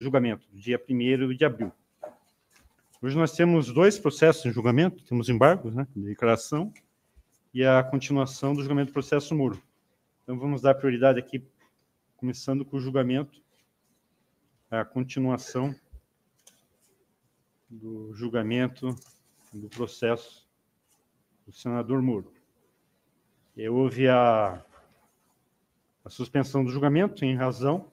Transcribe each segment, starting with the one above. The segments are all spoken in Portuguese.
julgamento, dia 1 de abril. Hoje nós temos dois processos em julgamento, temos embargos, né, declaração e a continuação do julgamento do processo Muro. Então vamos dar prioridade aqui, começando com o julgamento, a continuação do julgamento do processo do senador Muro. E houve a, a suspensão do julgamento em razão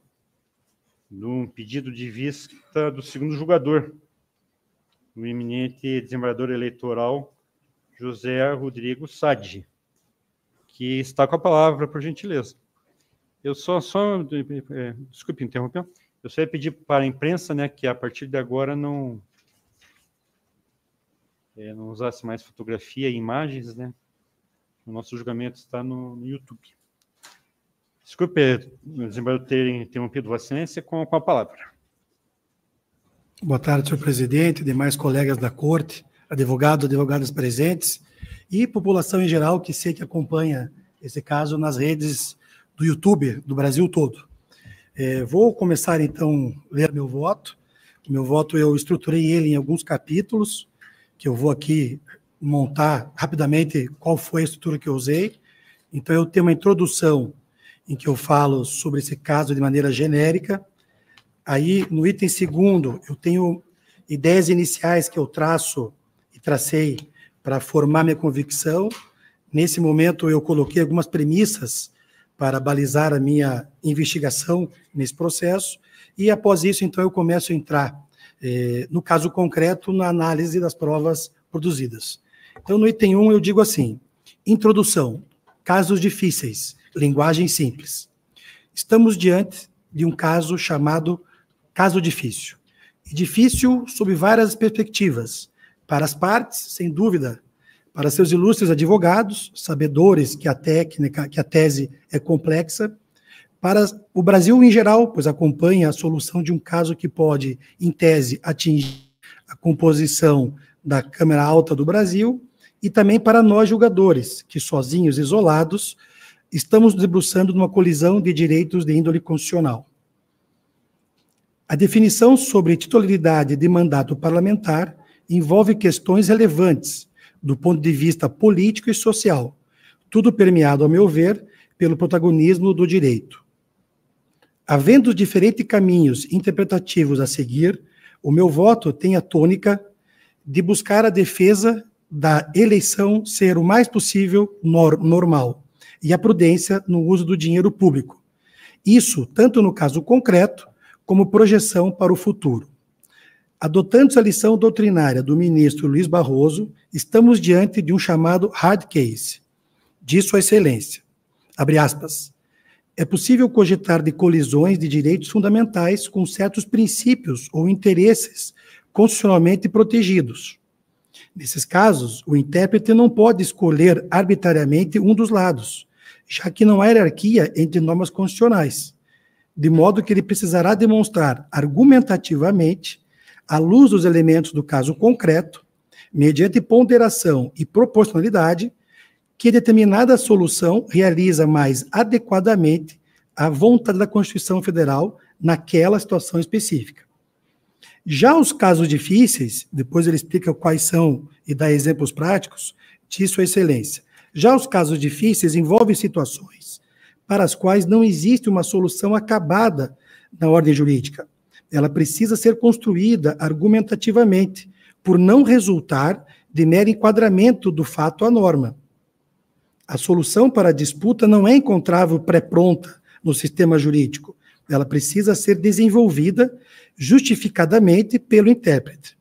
num pedido de vista do segundo julgador, o iminente desembargador eleitoral José Rodrigo Sadi, que está com a palavra, por gentileza. Eu só, só é, desculpe interromper, eu só ia pedir para a imprensa né, que a partir de agora não, é, não usasse mais fotografia e imagens, né? O nosso julgamento está no, no YouTube. Desculpe, desembargador, ter interrompido Vossa Excelência com, com a palavra. Boa tarde, senhor presidente, demais colegas da corte, advogado, advogadas presentes e população em geral que sei que acompanha esse caso nas redes do YouTube do Brasil todo. É, vou começar então a ler meu voto. Meu voto eu estruturei ele em alguns capítulos que eu vou aqui montar rapidamente qual foi a estrutura que eu usei. Então eu tenho uma introdução em que eu falo sobre esse caso de maneira genérica. Aí, no item segundo, eu tenho ideias iniciais que eu traço e tracei para formar minha convicção. Nesse momento, eu coloquei algumas premissas para balizar a minha investigação nesse processo. E após isso, então, eu começo a entrar, eh, no caso concreto, na análise das provas produzidas. Então, no item 1, eu digo assim: introdução, casos difíceis linguagem simples. Estamos diante de um caso chamado caso difícil. E difícil sob várias perspectivas. Para as partes, sem dúvida, para seus ilustres advogados, sabedores que a técnica, que a tese é complexa, para o Brasil em geral, pois acompanha a solução de um caso que pode, em tese, atingir a composição da Câmara Alta do Brasil, e também para nós julgadores, que sozinhos, isolados, estamos debruçando numa colisão de direitos de índole constitucional. A definição sobre titularidade de mandato parlamentar envolve questões relevantes do ponto de vista político e social, tudo permeado, a meu ver, pelo protagonismo do direito. Havendo diferentes caminhos interpretativos a seguir, o meu voto tem a tônica de buscar a defesa da eleição ser o mais possível normal, e a prudência no uso do dinheiro público. Isso tanto no caso concreto, como projeção para o futuro. Adotando a lição doutrinária do ministro Luiz Barroso, estamos diante de um chamado hard case, de Sua Excelência. Abre aspas. É possível cogitar de colisões de direitos fundamentais com certos princípios ou interesses constitucionalmente protegidos. Nesses casos, o intérprete não pode escolher arbitrariamente um dos lados, já que não há hierarquia entre normas constitucionais, de modo que ele precisará demonstrar argumentativamente, à luz dos elementos do caso concreto, mediante ponderação e proporcionalidade, que determinada solução realiza mais adequadamente a vontade da Constituição Federal naquela situação específica. Já os casos difíceis, depois ele explica quais são e dá exemplos práticos, de Sua excelência. Já os casos difíceis envolvem situações para as quais não existe uma solução acabada na ordem jurídica. Ela precisa ser construída argumentativamente, por não resultar de mero enquadramento do fato à norma. A solução para a disputa não é encontrável pré-pronta no sistema jurídico. Ela precisa ser desenvolvida justificadamente pelo intérprete.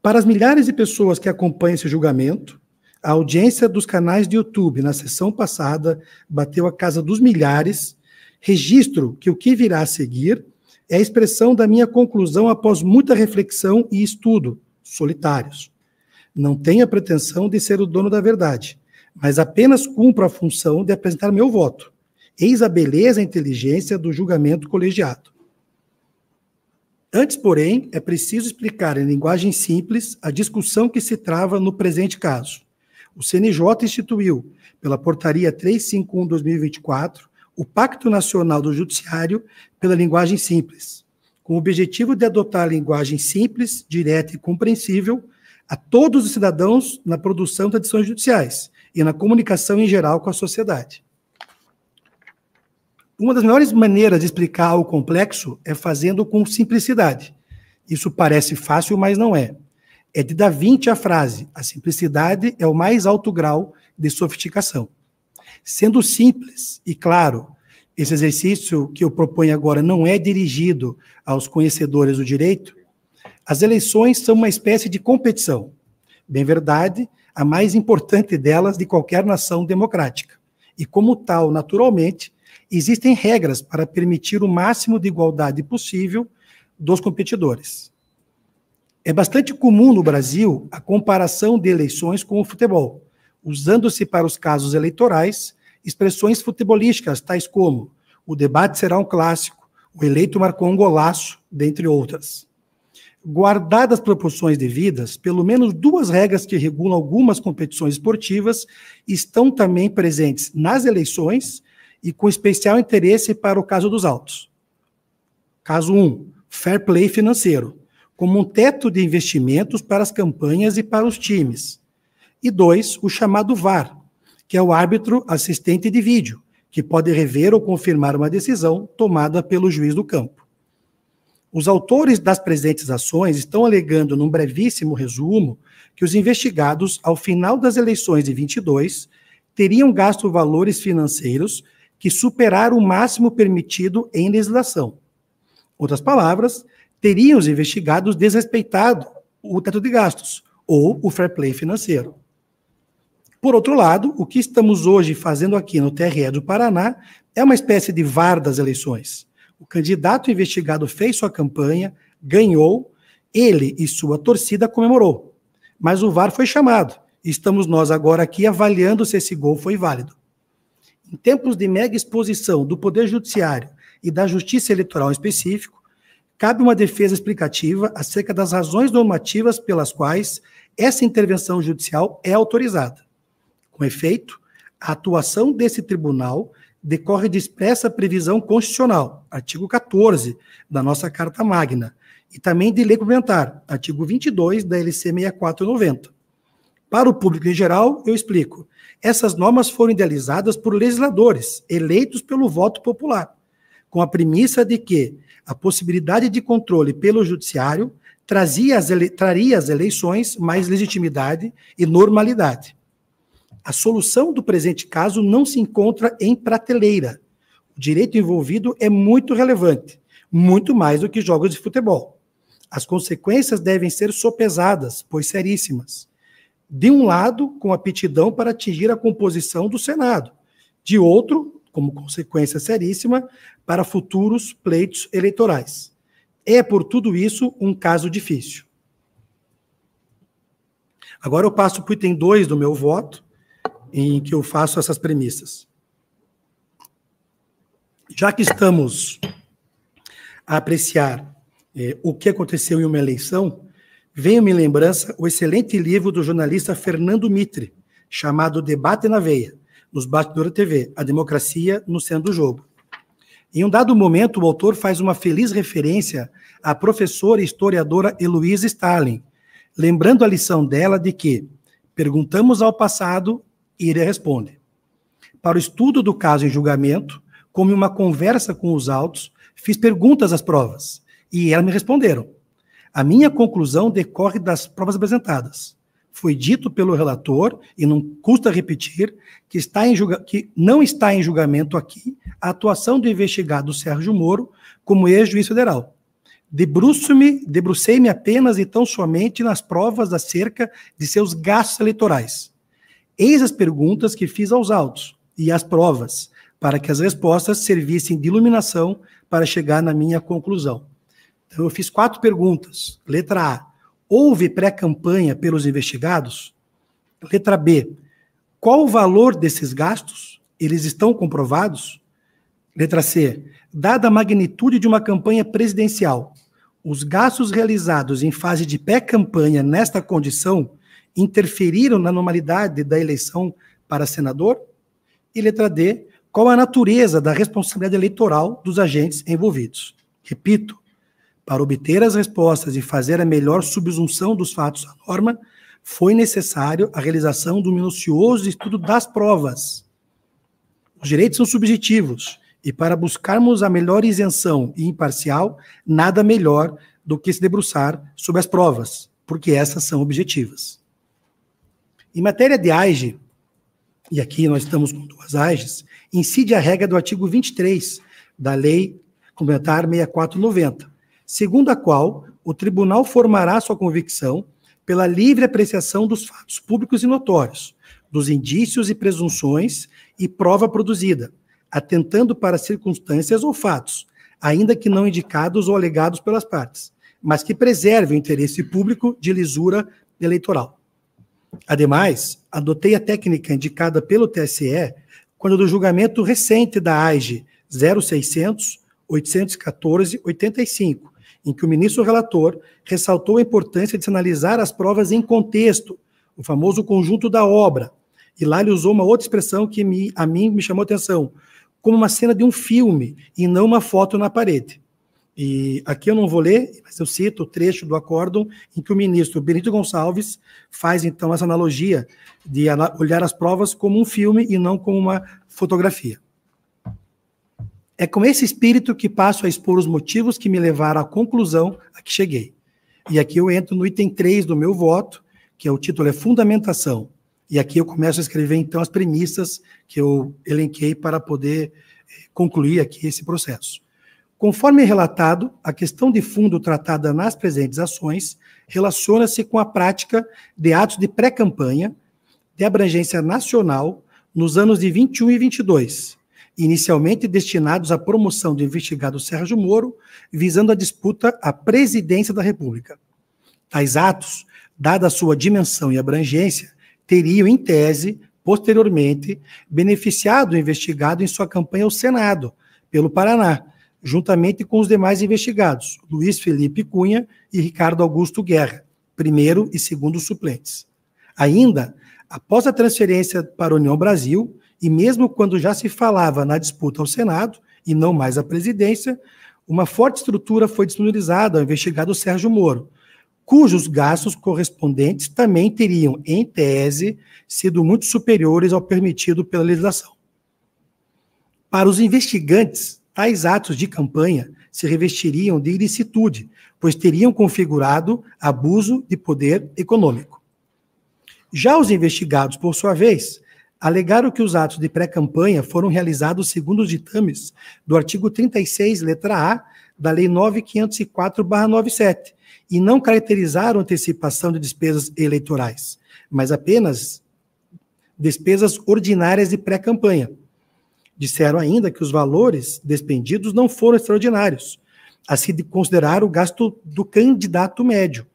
Para as milhares de pessoas que acompanham esse julgamento, a audiência dos canais de YouTube na sessão passada bateu a casa dos milhares. Registro que o que virá a seguir é a expressão da minha conclusão após muita reflexão e estudo, solitários. Não tenho a pretensão de ser o dono da verdade, mas apenas cumpro a função de apresentar meu voto. Eis a beleza e a inteligência do julgamento colegiado. Antes, porém, é preciso explicar em linguagem simples a discussão que se trava no presente caso. O CNJ instituiu, pela portaria 351-2024, o Pacto Nacional do Judiciário pela Linguagem Simples, com o objetivo de adotar a linguagem simples, direta e compreensível a todos os cidadãos na produção de decisões judiciais e na comunicação em geral com a sociedade. Uma das melhores maneiras de explicar o complexo é fazendo com simplicidade. Isso parece fácil, mas não é. É de Da Vinci a frase: a simplicidade é o mais alto grau de sofisticação. Sendo simples e claro, esse exercício que eu proponho agora não é dirigido aos conhecedores do direito. As eleições são uma espécie de competição, bem verdade, a mais importante delas de qualquer nação democrática. E como tal, naturalmente, existem regras para permitir o máximo de igualdade possível dos competidores. É bastante comum no Brasil a comparação de eleições com o futebol, usando-se para os casos eleitorais expressões futebolísticas, tais como o debate será um clássico, o eleito marcou um golaço, dentre outras. Guardadas proporções devidas, pelo menos duas regras que regulam algumas competições esportivas estão também presentes nas eleições e com especial interesse para o caso dos autos. Caso 1, um, fair play financeiro como um teto de investimentos para as campanhas e para os times. E dois, o chamado VAR, que é o árbitro assistente de vídeo, que pode rever ou confirmar uma decisão tomada pelo juiz do campo. Os autores das presentes ações estão alegando, num brevíssimo resumo, que os investigados, ao final das eleições de 22, teriam gasto valores financeiros que superaram o máximo permitido em legislação. Outras palavras, teriam os investigados desrespeitado o teto de gastos ou o fair play financeiro. Por outro lado, o que estamos hoje fazendo aqui no TRE do Paraná é uma espécie de VAR das eleições. O candidato investigado fez sua campanha, ganhou, ele e sua torcida comemorou. Mas o VAR foi chamado. Estamos nós agora aqui avaliando se esse gol foi válido. Em tempos de mega exposição do Poder Judiciário e da Justiça Eleitoral em específico, cabe uma defesa explicativa acerca das razões normativas pelas quais essa intervenção judicial é autorizada. Com efeito, a atuação desse tribunal decorre de expressa previsão constitucional, artigo 14 da nossa Carta Magna, e também de lei complementar, artigo 22 da LC 6490. Para o público em geral, eu explico. Essas normas foram idealizadas por legisladores eleitos pelo voto popular, com a premissa de que a possibilidade de controle pelo judiciário trazia as ele, traria às eleições mais legitimidade e normalidade. A solução do presente caso não se encontra em prateleira. O direito envolvido é muito relevante, muito mais do que jogos de futebol. As consequências devem ser sopesadas, pois seríssimas. De um lado, com aptidão para atingir a composição do Senado, de outro, como consequência seríssima para futuros pleitos eleitorais. É, por tudo isso, um caso difícil. Agora eu passo para o item 2 do meu voto, em que eu faço essas premissas. Já que estamos a apreciar eh, o que aconteceu em uma eleição, venho me lembrança o excelente livro do jornalista Fernando Mitre, chamado Debate na Veia nos bastidores da TV, a democracia no centro do jogo. Em um dado momento, o autor faz uma feliz referência à professora e historiadora Heloísa Stalin, lembrando a lição dela de que perguntamos ao passado e ele responde. Para o estudo do caso em julgamento, como uma conversa com os autos, fiz perguntas às provas e elas me responderam. A minha conclusão decorre das provas apresentadas foi dito pelo relator, e não custa repetir, que, está em julga que não está em julgamento aqui a atuação do investigado Sérgio Moro como ex-juiz federal. Debruço-me, debrucei-me apenas e tão somente nas provas acerca de seus gastos eleitorais. Eis as perguntas que fiz aos autos e as provas, para que as respostas servissem de iluminação para chegar na minha conclusão. Então, eu fiz quatro perguntas. Letra A Houve pré-campanha pelos investigados? Letra B. Qual o valor desses gastos? Eles estão comprovados? Letra C. Dada a magnitude de uma campanha presidencial, os gastos realizados em fase de pré-campanha nesta condição interferiram na normalidade da eleição para senador? E letra D, qual a natureza da responsabilidade eleitoral dos agentes envolvidos? Repito, para obter as respostas e fazer a melhor subsunção dos fatos à norma, foi necessário a realização do minucioso estudo das provas. Os direitos são subjetivos, e para buscarmos a melhor isenção e imparcial, nada melhor do que se debruçar sobre as provas, porque essas são objetivas. Em matéria de AIGE, e aqui nós estamos com duas AIGES, incide a regra do artigo 23 da Lei Complementar 6490, segundo a qual o tribunal formará sua convicção pela livre apreciação dos fatos públicos e notórios, dos indícios e presunções e prova produzida, atentando para circunstâncias ou fatos, ainda que não indicados ou alegados pelas partes, mas que preserve o interesse público de lisura eleitoral. Ademais, adotei a técnica indicada pelo TSE quando do julgamento recente da AIGE 0600 814 85, em que o ministro relator ressaltou a importância de se analisar as provas em contexto, o famoso conjunto da obra. E lá ele usou uma outra expressão que me, a mim me chamou a atenção, como uma cena de um filme e não uma foto na parede. E aqui eu não vou ler, mas eu cito o trecho do acórdão em que o ministro Benito Gonçalves faz então essa analogia de olhar as provas como um filme e não como uma fotografia. É com esse espírito que passo a expor os motivos que me levaram à conclusão a que cheguei. E aqui eu entro no item 3 do meu voto, que é o título é Fundamentação. E aqui eu começo a escrever, então, as premissas que eu elenquei para poder eh, concluir aqui esse processo. Conforme relatado, a questão de fundo tratada nas presentes ações relaciona-se com a prática de atos de pré-campanha de abrangência nacional nos anos de 21 e 22, inicialmente destinados à promoção do investigado Sérgio Moro, visando a disputa à presidência da República. Tais atos, dada a sua dimensão e abrangência, teriam, em tese, posteriormente, beneficiado o investigado em sua campanha ao Senado, pelo Paraná, juntamente com os demais investigados, Luiz Felipe Cunha e Ricardo Augusto Guerra, primeiro e segundo suplentes. Ainda, após a transferência para a União Brasil, e mesmo quando já se falava na disputa ao Senado, e não mais à presidência, uma forte estrutura foi disponibilizada ao investigado Sérgio Moro, cujos gastos correspondentes também teriam, em tese, sido muito superiores ao permitido pela legislação. Para os investigantes, tais atos de campanha se revestiriam de ilicitude, pois teriam configurado abuso de poder econômico. Já os investigados, por sua vez, alegaram que os atos de pré-campanha foram realizados segundo os ditames do artigo 36, letra A, da Lei 9504-97, e não caracterizaram antecipação de despesas eleitorais, mas apenas despesas ordinárias de pré-campanha. Disseram ainda que os valores despendidos não foram extraordinários, a se considerar o gasto do candidato médio,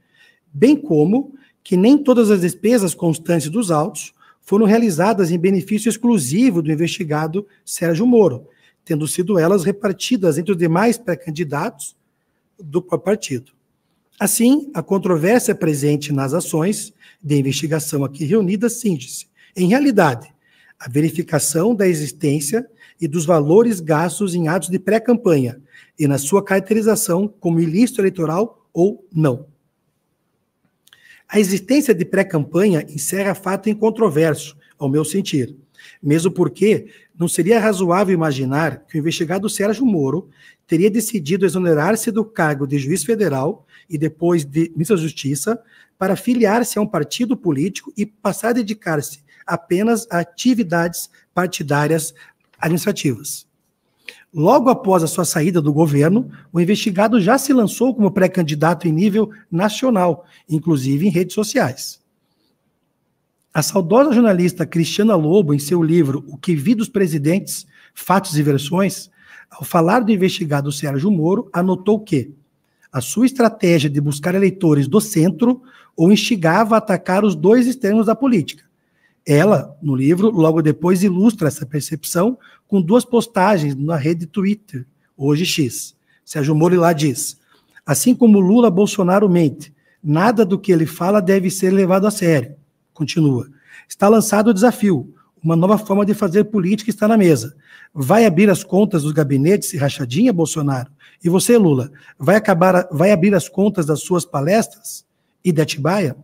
bem como que nem todas as despesas constantes dos autos foram realizadas em benefício exclusivo do investigado Sérgio Moro, tendo sido elas repartidas entre os demais pré-candidatos do partido. Assim, a controvérsia presente nas ações de investigação aqui reunidas cinge-se, em realidade, a verificação da existência e dos valores gastos em atos de pré-campanha e na sua caracterização como ilícito eleitoral ou não. A existência de pré-campanha encerra fato incontroverso, ao meu sentir. Mesmo porque não seria razoável imaginar que o investigado Sérgio Moro teria decidido exonerar-se do cargo de juiz federal e depois de ministro da Justiça para filiar-se a um partido político e passar a dedicar-se apenas a atividades partidárias administrativas. Logo após a sua saída do governo, o investigado já se lançou como pré-candidato em nível nacional, inclusive em redes sociais. A saudosa jornalista Cristiana Lobo, em seu livro O que vi dos presidentes, fatos e versões, ao falar do investigado Sérgio Moro, anotou que a sua estratégia de buscar eleitores do centro o instigava a atacar os dois extremos da política, ela, no livro, logo depois ilustra essa percepção com duas postagens na rede Twitter, hoje X. Sérgio Moro lá diz: assim como Lula, Bolsonaro mente. Nada do que ele fala deve ser levado a sério. Continua. Está lançado o desafio. Uma nova forma de fazer política está na mesa. Vai abrir as contas dos gabinetes e rachadinha, Bolsonaro? E você, Lula, vai acabar, vai abrir as contas das suas palestras e de Atibaia?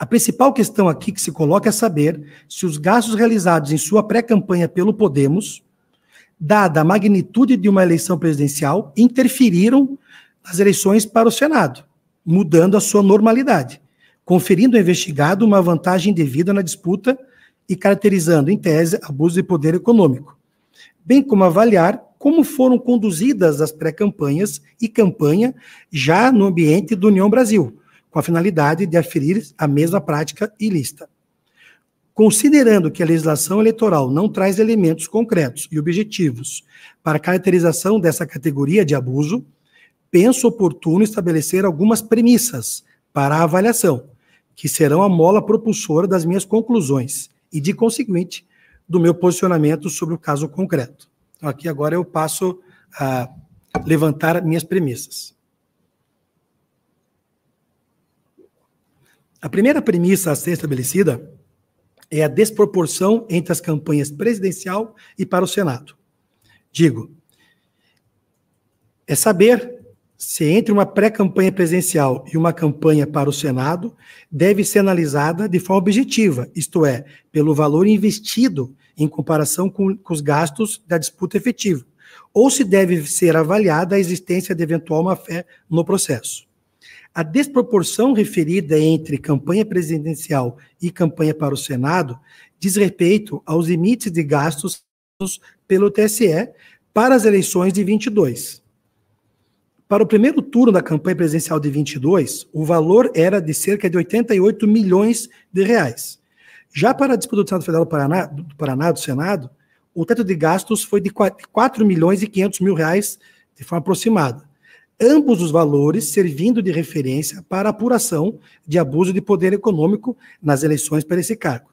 A principal questão aqui que se coloca é saber se os gastos realizados em sua pré-campanha pelo Podemos, dada a magnitude de uma eleição presidencial, interferiram nas eleições para o Senado, mudando a sua normalidade, conferindo ao investigado uma vantagem devida na disputa e caracterizando, em tese, abuso de poder econômico, bem como avaliar como foram conduzidas as pré-campanhas e campanha já no ambiente do União Brasil, com a finalidade de aferir a mesma prática ilícita. Considerando que a legislação eleitoral não traz elementos concretos e objetivos para a caracterização dessa categoria de abuso, penso oportuno estabelecer algumas premissas para a avaliação, que serão a mola propulsora das minhas conclusões e, de conseguinte, do meu posicionamento sobre o caso concreto. Então, aqui agora eu passo a levantar minhas premissas. A primeira premissa a ser estabelecida é a desproporção entre as campanhas presidencial e para o Senado. Digo, é saber se entre uma pré-campanha presidencial e uma campanha para o Senado deve ser analisada de forma objetiva, isto é, pelo valor investido em comparação com, com os gastos da disputa efetiva, ou se deve ser avaliada a existência de eventual má-fé no processo. A desproporção referida entre campanha presidencial e campanha para o Senado diz respeito aos limites de gastos pelo TSE para as eleições de 22. Para o primeiro turno da campanha presidencial de 22, o valor era de cerca de 88 milhões de reais. Já para a disputa do Senado Federal do Paraná, do, Paraná, do Senado, o teto de gastos foi de 4 milhões e 500 mil reais de forma aproximada ambos os valores servindo de referência para apuração de abuso de poder econômico nas eleições para esse cargo.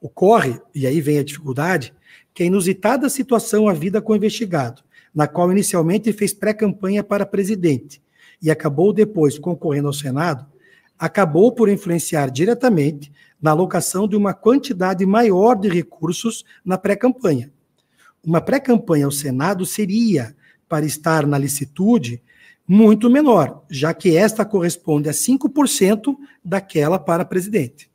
Ocorre, e aí vem a dificuldade, que a inusitada situação à vida com o investigado, na qual inicialmente fez pré-campanha para presidente e acabou depois concorrendo ao Senado, acabou por influenciar diretamente na alocação de uma quantidade maior de recursos na pré-campanha. Uma pré-campanha ao Senado seria para estar na licitude muito menor, já que esta corresponde a 5% daquela para presidente.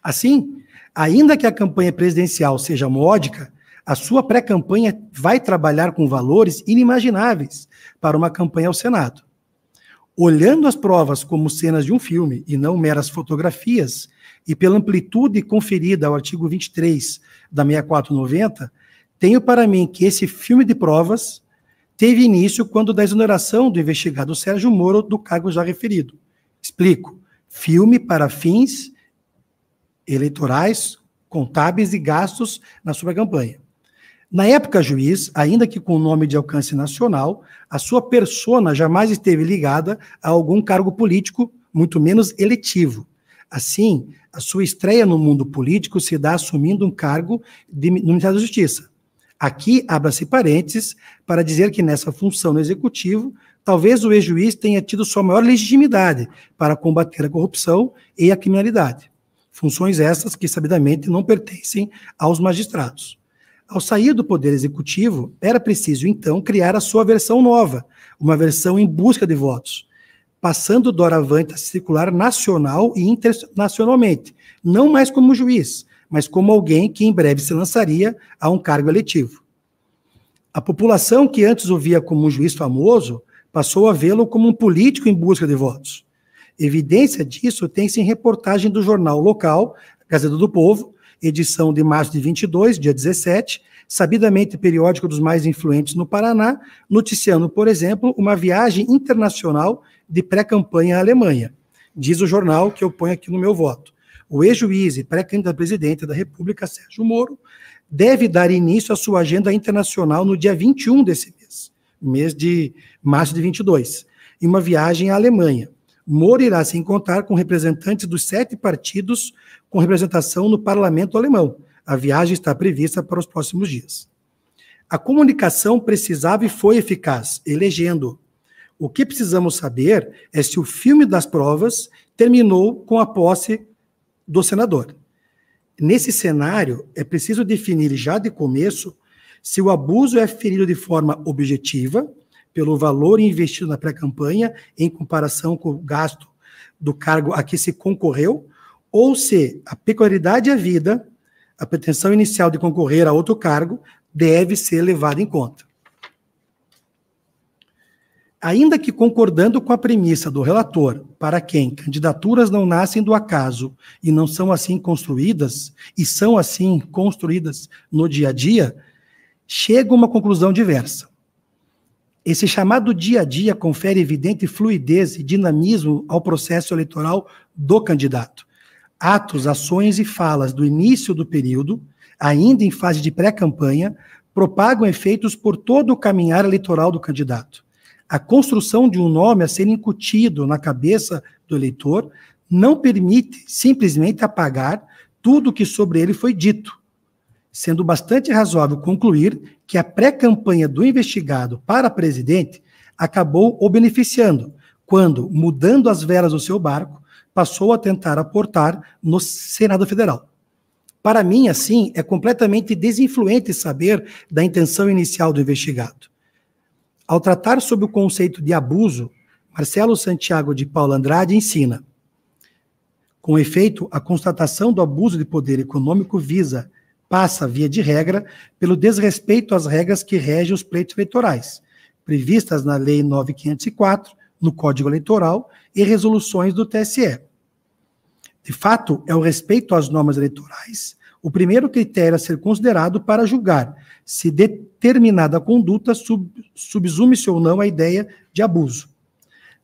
Assim, ainda que a campanha presidencial seja módica, a sua pré-campanha vai trabalhar com valores inimagináveis para uma campanha ao Senado. Olhando as provas como cenas de um filme e não meras fotografias, e pela amplitude conferida ao artigo 23 da 6490, tenho para mim que esse filme de provas teve início quando da exoneração do investigado Sérgio Moro do cargo já referido. Explico. Filme para fins eleitorais, contábeis e gastos na sua campanha. Na época juiz, ainda que com nome de alcance nacional, a sua persona jamais esteve ligada a algum cargo político, muito menos eletivo. Assim, a sua estreia no mundo político se dá assumindo um cargo de, no Ministério da Justiça. Aqui, abra-se parênteses para dizer que nessa função no executivo, talvez o ex-juiz tenha tido sua maior legitimidade para combater a corrupção e a criminalidade. Funções essas que, sabidamente, não pertencem aos magistrados. Ao sair do Poder Executivo, era preciso, então, criar a sua versão nova, uma versão em busca de votos, passando doravante a circular nacional e internacionalmente, não mais como juiz, mas como alguém que em breve se lançaria a um cargo eletivo. A população que antes o via como um juiz famoso passou a vê-lo como um político em busca de votos. Evidência disso tem-se em reportagem do jornal local, Gazeta do Povo, edição de março de 22, dia 17, sabidamente periódico dos mais influentes no Paraná, noticiando, por exemplo, uma viagem internacional de pré-campanha à Alemanha. Diz o jornal que eu ponho aqui no meu voto o ex-juiz e pré-candidato presidente da República, Sérgio Moro, deve dar início à sua agenda internacional no dia 21 desse mês, mês de março de 22, em uma viagem à Alemanha. Moro irá se encontrar com representantes dos sete partidos com representação no parlamento alemão. A viagem está prevista para os próximos dias. A comunicação precisava e foi eficaz, elegendo. O que precisamos saber é se o filme das provas terminou com a posse do senador. Nesse cenário, é preciso definir já de começo se o abuso é ferido de forma objetiva, pelo valor investido na pré-campanha em comparação com o gasto do cargo a que se concorreu, ou se a peculiaridade à vida, a pretensão inicial de concorrer a outro cargo, deve ser levada em conta ainda que concordando com a premissa do relator, para quem candidaturas não nascem do acaso e não são assim construídas, e são assim construídas no dia a dia, chega a uma conclusão diversa. Esse chamado dia a dia confere evidente fluidez e dinamismo ao processo eleitoral do candidato. Atos, ações e falas do início do período, ainda em fase de pré-campanha, propagam efeitos por todo o caminhar eleitoral do candidato a construção de um nome a ser incutido na cabeça do eleitor não permite simplesmente apagar tudo o que sobre ele foi dito, sendo bastante razoável concluir que a pré-campanha do investigado para presidente acabou o beneficiando, quando, mudando as velas do seu barco, passou a tentar aportar no Senado Federal. Para mim, assim, é completamente desinfluente saber da intenção inicial do investigado. Ao tratar sobre o conceito de abuso, Marcelo Santiago de Paula Andrade ensina. Com efeito, a constatação do abuso de poder econômico visa, passa, via de regra, pelo desrespeito às regras que regem os pleitos eleitorais, previstas na Lei 9504, no Código Eleitoral e resoluções do TSE. De fato, é o respeito às normas eleitorais o primeiro critério a ser considerado para julgar se determinada conduta sub, subsume-se ou não à ideia de abuso.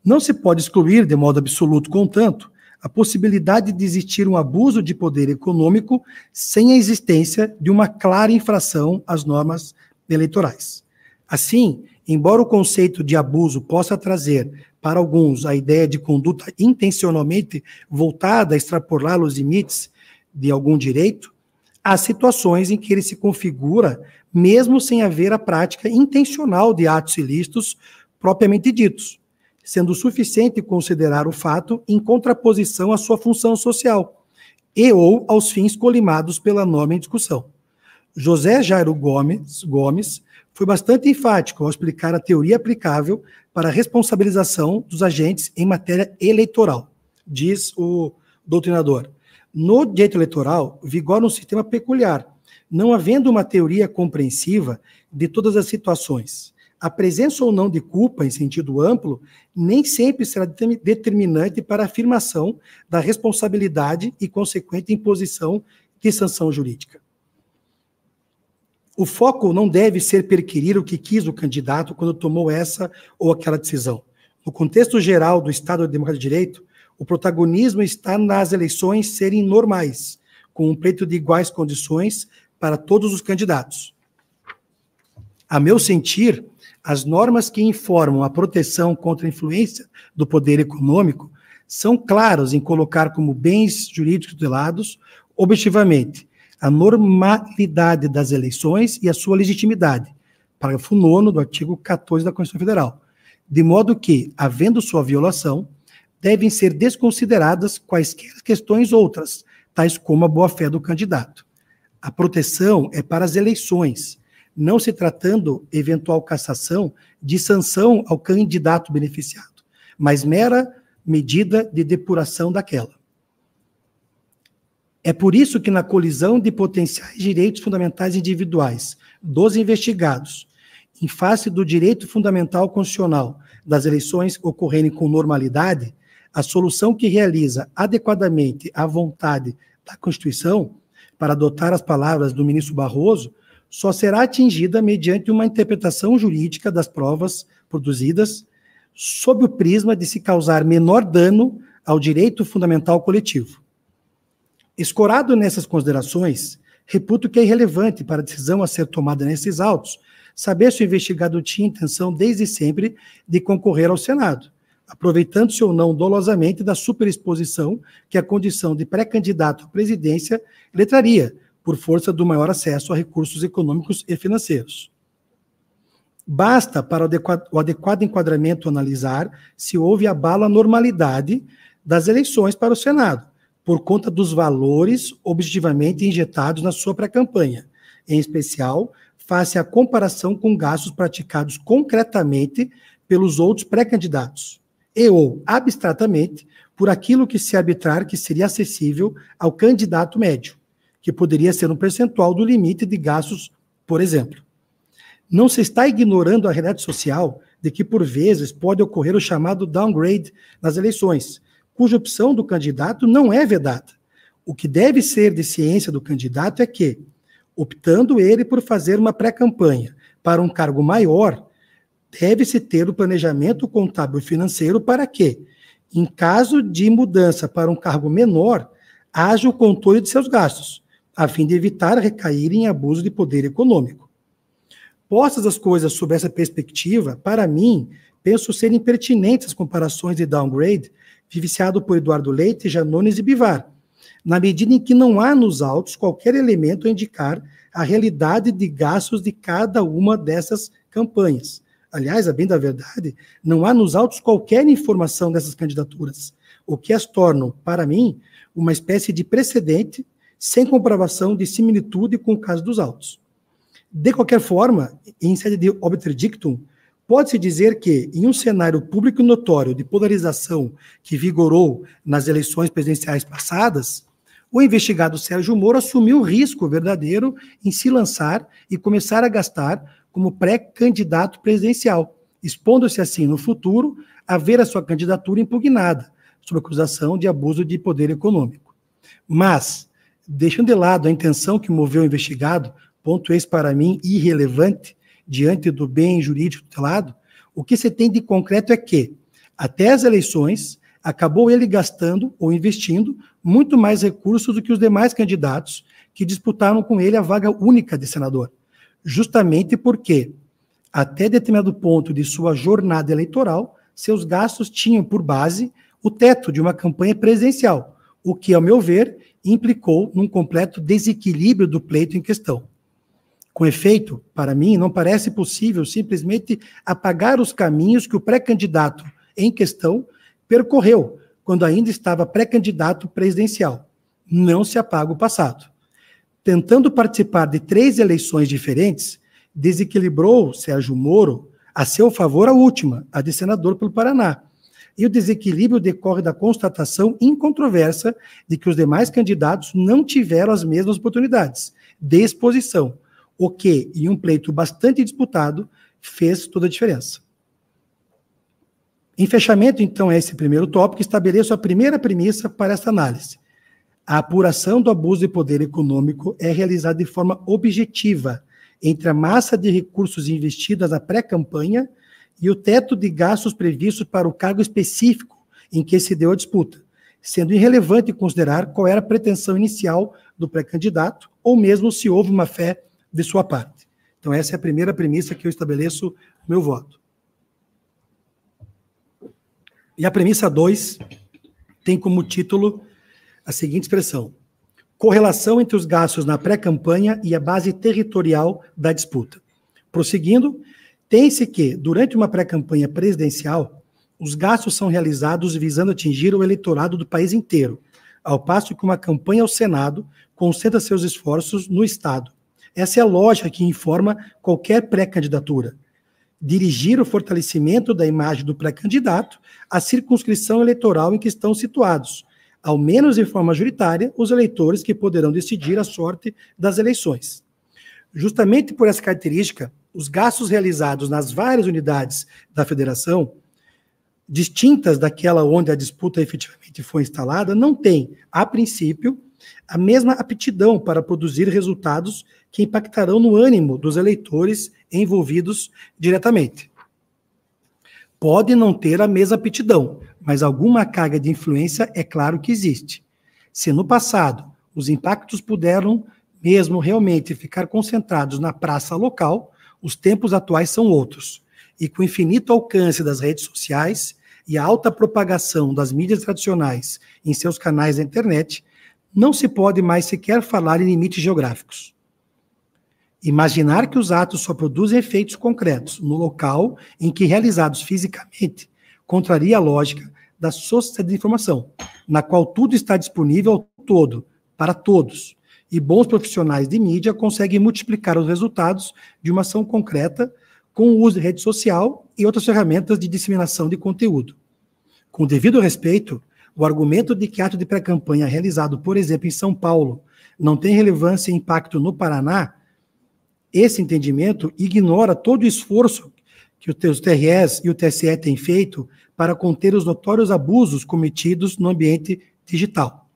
Não se pode excluir, de modo absoluto, contanto, a possibilidade de existir um abuso de poder econômico sem a existência de uma clara infração às normas eleitorais. Assim, embora o conceito de abuso possa trazer para alguns a ideia de conduta intencionalmente voltada a extrapolar os limites de algum direito, há situações em que ele se configura mesmo sem haver a prática intencional de atos ilícitos propriamente ditos, sendo suficiente considerar o fato em contraposição à sua função social e ou aos fins colimados pela norma em discussão. José Jairo Gomes, Gomes foi bastante enfático ao explicar a teoria aplicável para a responsabilização dos agentes em matéria eleitoral, diz o doutrinador. No direito eleitoral, vigora um sistema peculiar, não havendo uma teoria compreensiva de todas as situações. A presença ou não de culpa em sentido amplo nem sempre será determinante para a afirmação da responsabilidade e consequente imposição de sanção jurídica. O foco não deve ser perquirir o que quis o candidato quando tomou essa ou aquela decisão. No contexto geral do Estado Democrático de Direito, o protagonismo está nas eleições serem normais, com um pleito de iguais condições para todos os candidatos. A meu sentir, as normas que informam a proteção contra a influência do poder econômico são claras em colocar como bens jurídicos tutelados, objetivamente, a normalidade das eleições e a sua legitimidade, parágrafo 9 do artigo 14 da Constituição Federal, de modo que, havendo sua violação, devem ser desconsideradas quaisquer questões outras, tais como a boa-fé do candidato. A proteção é para as eleições, não se tratando eventual cassação de sanção ao candidato beneficiado, mas mera medida de depuração daquela. É por isso que, na colisão de potenciais direitos fundamentais individuais dos investigados, em face do direito fundamental constitucional das eleições ocorrerem com normalidade, a solução que realiza adequadamente a vontade da Constituição para adotar as palavras do ministro Barroso, só será atingida mediante uma interpretação jurídica das provas produzidas sob o prisma de se causar menor dano ao direito fundamental coletivo. Escorado nessas considerações, reputo que é irrelevante para a decisão a ser tomada nesses autos saber se o investigado tinha intenção desde sempre de concorrer ao Senado, aproveitando-se ou não dolosamente da superexposição que a condição de pré-candidato à presidência letraria, por força do maior acesso a recursos econômicos e financeiros. Basta para o adequado, enquadramento analisar se houve abalo à normalidade das eleições para o Senado, por conta dos valores objetivamente injetados na sua pré-campanha, em especial face à comparação com gastos praticados concretamente pelos outros pré-candidatos e ou abstratamente por aquilo que se arbitrar que seria acessível ao candidato médio, que poderia ser um percentual do limite de gastos, por exemplo. Não se está ignorando a realidade social de que, por vezes, pode ocorrer o chamado downgrade nas eleições, cuja opção do candidato não é vedada. O que deve ser de ciência do candidato é que, optando ele por fazer uma pré-campanha para um cargo maior, deve-se ter o planejamento contábil financeiro para que, em caso de mudança para um cargo menor, haja o controle de seus gastos, a fim de evitar recair em abuso de poder econômico. Postas as coisas sob essa perspectiva, para mim, penso serem pertinentes as comparações de downgrade viciado por Eduardo Leite, Janones e Bivar, na medida em que não há nos autos qualquer elemento a indicar a realidade de gastos de cada uma dessas campanhas, Aliás, a bem da verdade, não há nos autos qualquer informação dessas candidaturas, o que as torna, para mim, uma espécie de precedente sem comprovação de similitude com o caso dos autos. De qualquer forma, em sede de dictum, pode-se dizer que, em um cenário público notório de polarização que vigorou nas eleições presidenciais passadas, o investigado Sérgio Moro assumiu o risco verdadeiro em se lançar e começar a gastar como pré-candidato presidencial, expondo-se assim no futuro a ver a sua candidatura impugnada sob acusação de abuso de poder econômico. Mas, deixando de lado a intenção que moveu o investigado, ponto esse para mim irrelevante diante do bem jurídico tutelado, o que se tem de concreto é que, até as eleições, acabou ele gastando ou investindo muito mais recursos do que os demais candidatos que disputaram com ele a vaga única de senador justamente porque, até determinado ponto de sua jornada eleitoral, seus gastos tinham por base o teto de uma campanha presidencial, o que, ao meu ver, implicou num completo desequilíbrio do pleito em questão. Com efeito, para mim, não parece possível simplesmente apagar os caminhos que o pré-candidato em questão percorreu quando ainda estava pré-candidato presidencial. Não se apaga o passado tentando participar de três eleições diferentes, desequilibrou Sérgio Moro a seu favor a última, a de senador pelo Paraná. E o desequilíbrio decorre da constatação incontroversa de que os demais candidatos não tiveram as mesmas oportunidades de exposição, o que, em um pleito bastante disputado, fez toda a diferença. Em fechamento, então, a esse primeiro tópico, estabeleço a primeira premissa para esta análise a apuração do abuso de poder econômico é realizada de forma objetiva entre a massa de recursos investidos na pré-campanha e o teto de gastos previstos para o cargo específico em que se deu a disputa, sendo irrelevante considerar qual era a pretensão inicial do pré-candidato ou mesmo se houve uma fé de sua parte. Então, essa é a primeira premissa que eu estabeleço no meu voto. E a premissa 2 tem como título a seguinte expressão: correlação entre os gastos na pré-campanha e a base territorial da disputa. Prosseguindo, tem-se que, durante uma pré-campanha presidencial, os gastos são realizados visando atingir o eleitorado do país inteiro, ao passo que uma campanha ao Senado concentra seus esforços no Estado. Essa é a lógica que informa qualquer pré-candidatura. Dirigir o fortalecimento da imagem do pré-candidato à circunscrição eleitoral em que estão situados, ao menos de forma majoritária, os eleitores que poderão decidir a sorte das eleições. Justamente por essa característica, os gastos realizados nas várias unidades da federação, distintas daquela onde a disputa efetivamente foi instalada, não têm, a princípio, a mesma aptidão para produzir resultados que impactarão no ânimo dos eleitores envolvidos diretamente. Pode não ter a mesma aptidão, mas alguma carga de influência é claro que existe. Se no passado os impactos puderam mesmo realmente ficar concentrados na praça local, os tempos atuais são outros. E com o infinito alcance das redes sociais e a alta propagação das mídias tradicionais em seus canais da internet, não se pode mais sequer falar em limites geográficos. Imaginar que os atos só produzem efeitos concretos no local em que realizados fisicamente contraria a lógica da sociedade de informação, na qual tudo está disponível ao todo, para todos, e bons profissionais de mídia conseguem multiplicar os resultados de uma ação concreta com o uso de rede social e outras ferramentas de disseminação de conteúdo. Com devido respeito, o argumento de que ato de pré-campanha realizado, por exemplo, em São Paulo, não tem relevância e impacto no Paraná, esse entendimento ignora todo o esforço que os TREs e o TSE têm feito para conter os notórios abusos cometidos no ambiente digital.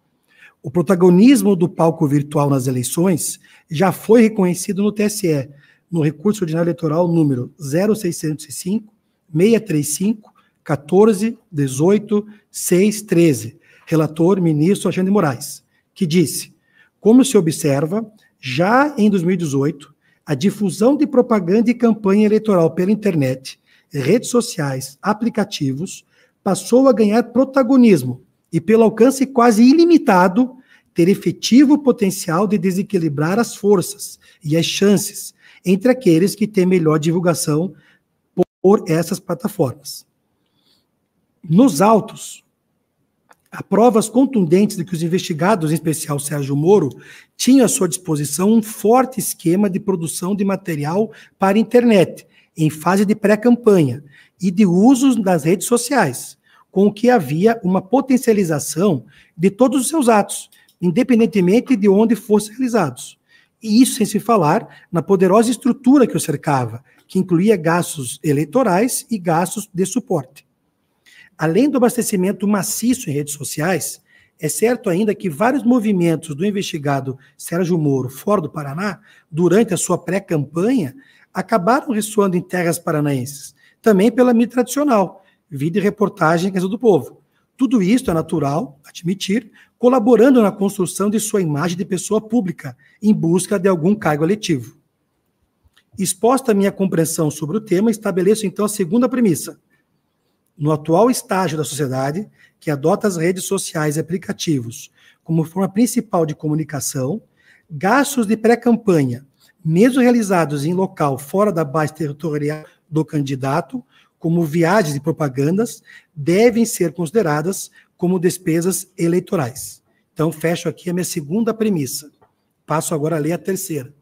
O protagonismo do palco virtual nas eleições já foi reconhecido no TSE, no recurso ordinário eleitoral número 0605 635 14 18 613, relator ministro Alexandre Moraes, que disse: Como se observa, já em 2018, a difusão de propaganda e campanha eleitoral pela internet, redes sociais, aplicativos, passou a ganhar protagonismo e, pelo alcance quase ilimitado, ter efetivo potencial de desequilibrar as forças e as chances entre aqueles que têm melhor divulgação por essas plataformas. Nos autos, Há provas contundentes de que os investigados, em especial Sérgio Moro, tinham à sua disposição um forte esquema de produção de material para a internet, em fase de pré-campanha, e de usos das redes sociais, com o que havia uma potencialização de todos os seus atos, independentemente de onde fossem realizados. E isso sem se falar na poderosa estrutura que o cercava, que incluía gastos eleitorais e gastos de suporte. Além do abastecimento maciço em redes sociais, é certo ainda que vários movimentos do investigado Sérgio Moro fora do Paraná, durante a sua pré-campanha, acabaram ressoando em terras paranaenses, também pela mídia tradicional, vida e reportagem em Casa do Povo. Tudo isso é natural, admitir, colaborando na construção de sua imagem de pessoa pública, em busca de algum cargo eletivo. Exposta a minha compreensão sobre o tema, estabeleço então a segunda premissa no atual estágio da sociedade, que adota as redes sociais e aplicativos como forma principal de comunicação, gastos de pré-campanha, mesmo realizados em local fora da base territorial do candidato, como viagens e propagandas, devem ser consideradas como despesas eleitorais. Então, fecho aqui a minha segunda premissa. Passo agora a ler a terceira.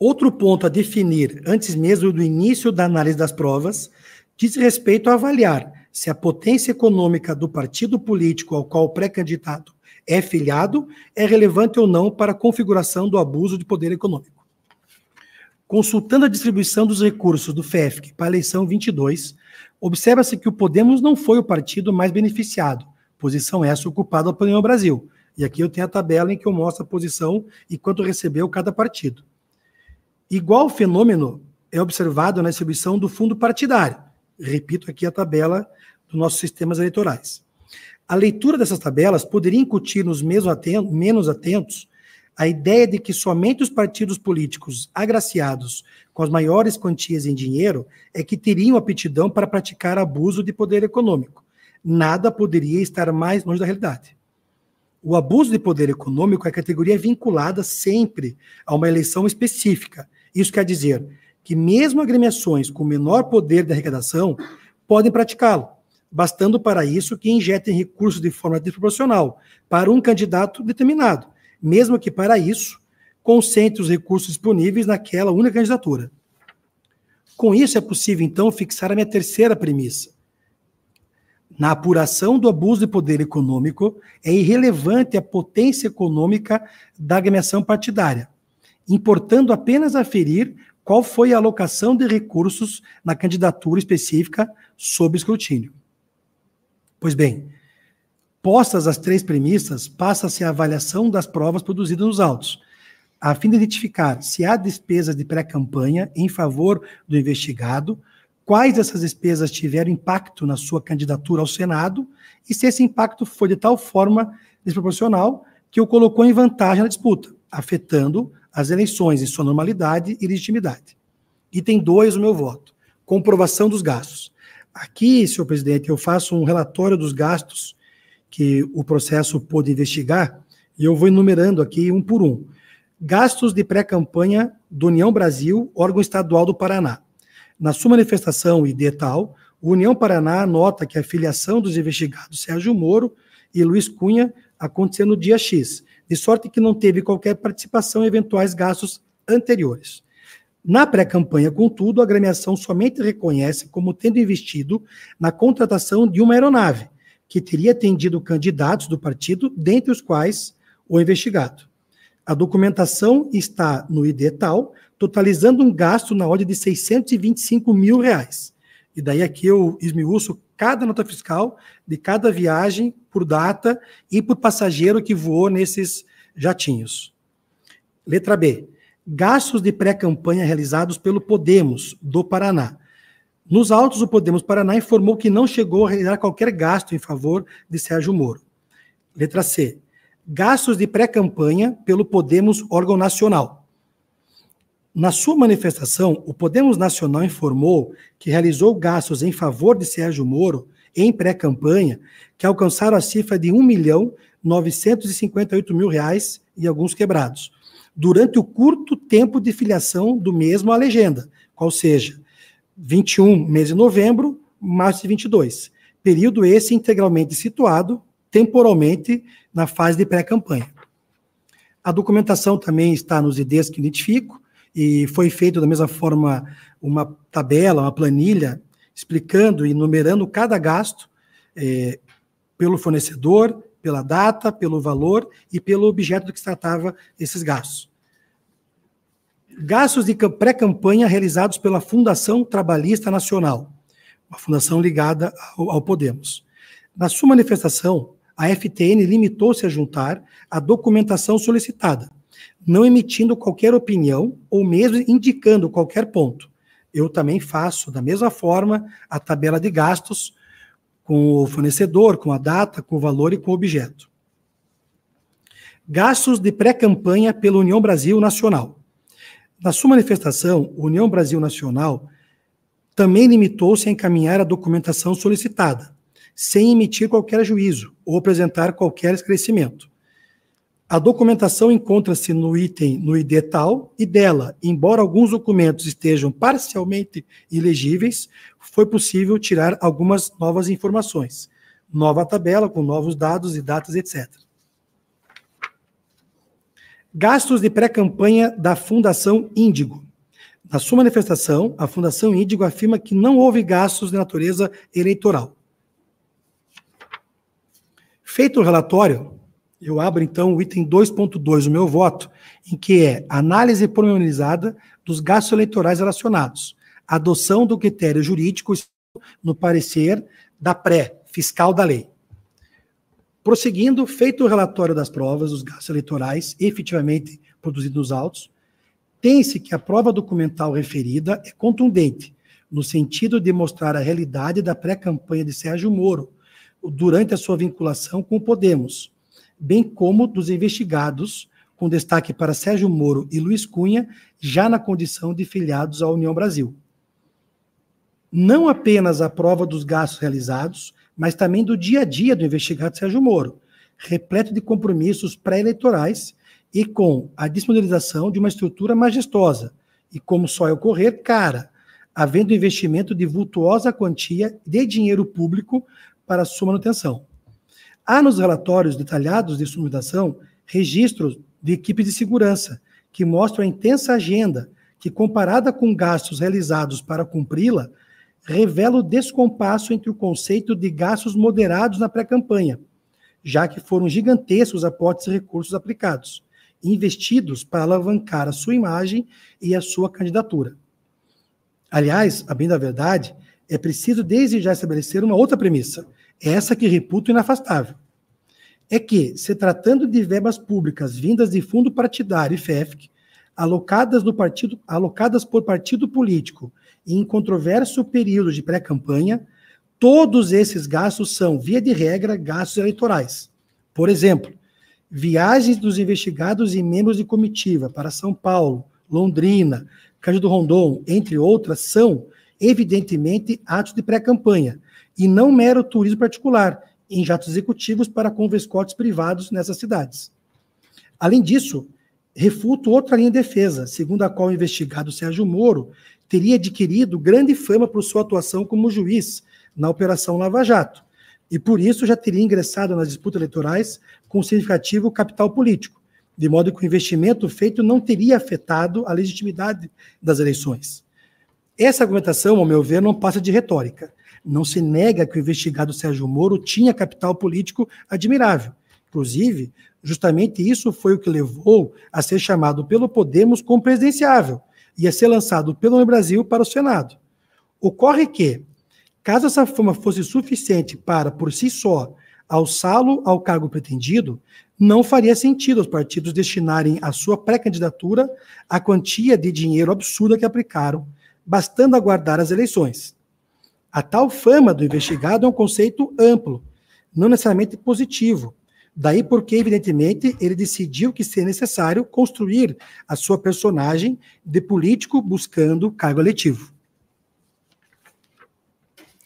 Outro ponto a definir antes mesmo do início da análise das provas diz respeito a avaliar se a potência econômica do partido político ao qual o pré-candidato é filiado é relevante ou não para a configuração do abuso de poder econômico. Consultando a distribuição dos recursos do FEFC para a eleição 22, observa-se que o Podemos não foi o partido mais beneficiado, posição essa ocupada pelo União Brasil. E aqui eu tenho a tabela em que eu mostro a posição e quanto recebeu cada partido. Igual fenômeno é observado na distribuição do fundo partidário. Repito aqui a tabela dos nossos sistemas eleitorais. A leitura dessas tabelas poderia incutir nos menos atentos a ideia de que somente os partidos políticos agraciados com as maiores quantias em dinheiro é que teriam aptidão para praticar abuso de poder econômico. Nada poderia estar mais longe da realidade. O abuso de poder econômico é categoria vinculada sempre a uma eleição específica, isso quer dizer que mesmo agremiações com menor poder de arrecadação podem praticá-lo, bastando para isso que injetem recursos de forma desproporcional para um candidato determinado, mesmo que para isso concentre os recursos disponíveis naquela única candidatura. Com isso é possível então fixar a minha terceira premissa. Na apuração do abuso de poder econômico, é irrelevante a potência econômica da agremiação partidária, importando apenas aferir qual foi a alocação de recursos na candidatura específica sob escrutínio. Pois bem, postas as três premissas, passa-se a avaliação das provas produzidas nos autos, a fim de identificar se há despesas de pré-campanha em favor do investigado, quais dessas despesas tiveram impacto na sua candidatura ao Senado e se esse impacto foi de tal forma desproporcional que o colocou em vantagem na disputa, afetando as eleições em sua normalidade e legitimidade. Item 2, o meu voto. Comprovação dos gastos. Aqui, senhor presidente, eu faço um relatório dos gastos que o processo pôde investigar e eu vou enumerando aqui um por um. Gastos de pré-campanha do União Brasil, órgão estadual do Paraná. Na sua manifestação e detal, o União Paraná anota que a filiação dos investigados Sérgio Moro e Luiz Cunha aconteceu no dia X, de sorte que não teve qualquer participação em eventuais gastos anteriores. Na pré-campanha, contudo, a agremiação somente reconhece como tendo investido na contratação de uma aeronave, que teria atendido candidatos do partido, dentre os quais o investigado. A documentação está no ID tal, totalizando um gasto na ordem de 625 mil reais. E daí aqui eu esmiuço cada nota fiscal de cada viagem por data e por passageiro que voou nesses jatinhos. Letra B. Gastos de pré-campanha realizados pelo Podemos do Paraná. Nos autos, o Podemos Paraná informou que não chegou a realizar qualquer gasto em favor de Sérgio Moro. Letra C. Gastos de pré-campanha pelo Podemos órgão nacional. Na sua manifestação, o Podemos Nacional informou que realizou gastos em favor de Sérgio Moro em pré-campanha que alcançaram a cifra de um milhão 958 mil reais e alguns quebrados, durante o curto tempo de filiação do mesmo à legenda, qual seja, 21, mês de novembro, março de 22. Período esse integralmente situado, temporalmente, na fase de pré-campanha. A documentação também está nos IDs que identifico, e foi feito da mesma forma uma tabela, uma planilha explicando e numerando cada gasto é, pelo fornecedor, pela data, pelo valor e pelo objeto do que se tratava esses gastos. Gastos de pré-campanha realizados pela Fundação Trabalhista Nacional, uma fundação ligada ao, ao Podemos. Na sua manifestação, a FTN limitou-se a juntar a documentação solicitada, não emitindo qualquer opinião ou mesmo indicando qualquer ponto eu também faço da mesma forma a tabela de gastos com o fornecedor, com a data, com o valor e com o objeto. Gastos de pré-campanha pela União Brasil Nacional. Na sua manifestação, a União Brasil Nacional também limitou-se a encaminhar a documentação solicitada, sem emitir qualquer juízo ou apresentar qualquer esclarecimento. A documentação encontra-se no item no ID tal e dela, embora alguns documentos estejam parcialmente ilegíveis, foi possível tirar algumas novas informações, nova tabela com novos dados e datas, etc. Gastos de pré-campanha da Fundação Índigo. Na sua manifestação, a Fundação Índigo afirma que não houve gastos de natureza eleitoral. Feito o relatório, eu abro então o item 2.2 do meu voto, em que é análise pormenorizada dos gastos eleitorais relacionados, adoção do critério jurídico no parecer da pré-fiscal da lei. Prosseguindo, feito o relatório das provas dos gastos eleitorais efetivamente produzidos nos autos, tem-se que a prova documental referida é contundente, no sentido de mostrar a realidade da pré-campanha de Sérgio Moro durante a sua vinculação com o Podemos bem como dos investigados, com destaque para Sérgio Moro e Luiz Cunha, já na condição de filiados à União Brasil. Não apenas a prova dos gastos realizados, mas também do dia a dia do investigado Sérgio Moro, repleto de compromissos pré-eleitorais e com a disponibilização de uma estrutura majestosa e, como só é ocorrer, cara, havendo investimento de vultuosa quantia de dinheiro público para sua manutenção. Há nos relatórios detalhados de sumidação registros de equipes de segurança, que mostram a intensa agenda, que comparada com gastos realizados para cumpri-la, revela o descompasso entre o conceito de gastos moderados na pré-campanha, já que foram gigantescos aportes e recursos aplicados, investidos para alavancar a sua imagem e a sua candidatura. Aliás, a bem da verdade, é preciso desde já estabelecer uma outra premissa – essa que reputo inafastável, é que, se tratando de verbas públicas vindas de fundo partidário e FEFC, alocadas, no partido, alocadas por partido político em controverso período de pré-campanha, todos esses gastos são, via de regra, gastos eleitorais. Por exemplo, viagens dos investigados e membros de comitiva para São Paulo, Londrina, do Rondon, entre outras, são, evidentemente, atos de pré-campanha, e não mero turismo particular, em jatos executivos para convescotes privados nessas cidades. Além disso, refuto outra linha de defesa, segundo a qual o investigado Sérgio Moro teria adquirido grande fama por sua atuação como juiz na Operação Lava Jato, e por isso já teria ingressado nas disputas eleitorais com significativo capital político, de modo que o investimento feito não teria afetado a legitimidade das eleições. Essa argumentação, ao meu ver, não passa de retórica. Não se nega que o investigado Sérgio Moro tinha capital político admirável. Inclusive, justamente isso foi o que levou a ser chamado pelo Podemos como presidenciável e a ser lançado pelo Brasil para o Senado. Ocorre que, caso essa fama fosse suficiente para, por si só, alçá-lo ao cargo pretendido, não faria sentido os partidos destinarem à sua pré-candidatura a quantia de dinheiro absurda que aplicaram, bastando aguardar as eleições. A tal fama do investigado é um conceito amplo, não necessariamente positivo. Daí porque, evidentemente, ele decidiu que seria necessário construir a sua personagem de político buscando cargo eletivo.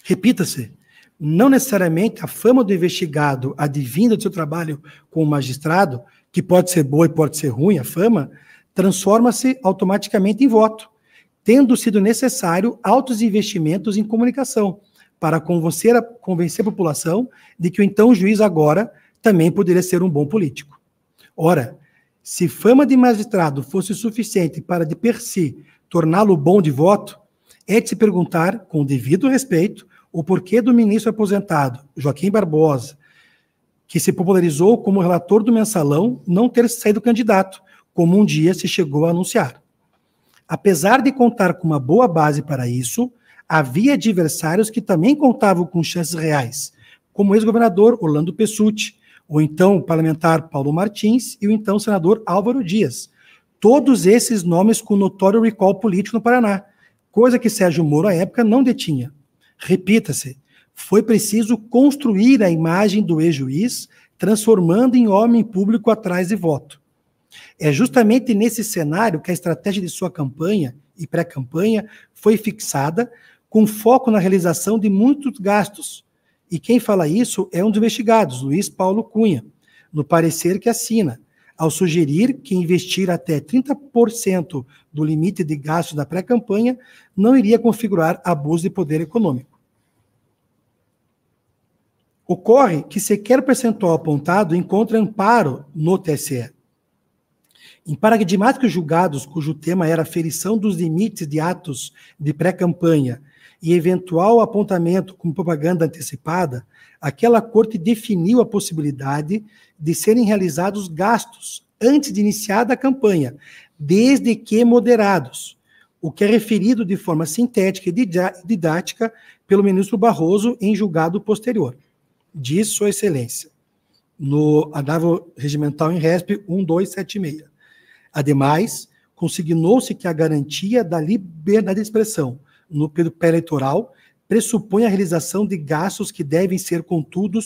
Repita-se, não necessariamente a fama do investigado advinda do seu trabalho com o magistrado, que pode ser boa e pode ser ruim a fama, transforma-se automaticamente em voto tendo sido necessário altos investimentos em comunicação para convencer a, convencer a população de que o então juiz agora também poderia ser um bom político. Ora, se fama de magistrado fosse suficiente para de per si torná-lo bom de voto, é de se perguntar, com devido respeito, o porquê do ministro aposentado Joaquim Barbosa, que se popularizou como relator do mensalão, não ter saído candidato, como um dia se chegou a anunciar. Apesar de contar com uma boa base para isso, havia adversários que também contavam com chances reais, como o ex-governador Orlando Pessutti, o então parlamentar Paulo Martins e o então senador Álvaro Dias. Todos esses nomes com notório recall político no Paraná, coisa que Sérgio Moro à época não detinha. Repita-se, foi preciso construir a imagem do ex-juiz, transformando em homem público atrás de voto. É justamente nesse cenário que a estratégia de sua campanha e pré-campanha foi fixada, com foco na realização de muitos gastos. E quem fala isso é um dos investigados, Luiz Paulo Cunha, no parecer que assina, ao sugerir que investir até 30% do limite de gastos da pré-campanha não iria configurar abuso de poder econômico. Ocorre que sequer percentual apontado encontra amparo no TSE. Em paradigmáticos julgados, cujo tema era ferição dos limites de atos de pré-campanha e eventual apontamento como propaganda antecipada, aquela corte definiu a possibilidade de serem realizados gastos antes de iniciada a campanha, desde que moderados, o que é referido de forma sintética e didática pelo ministro Barroso em julgado posterior. Diz Sua Excelência, no adavo regimental em RESP 1276. Ademais, consignou-se que a garantia da liberdade de expressão no período pré-eleitoral pressupõe a realização de gastos que devem ser, contudo,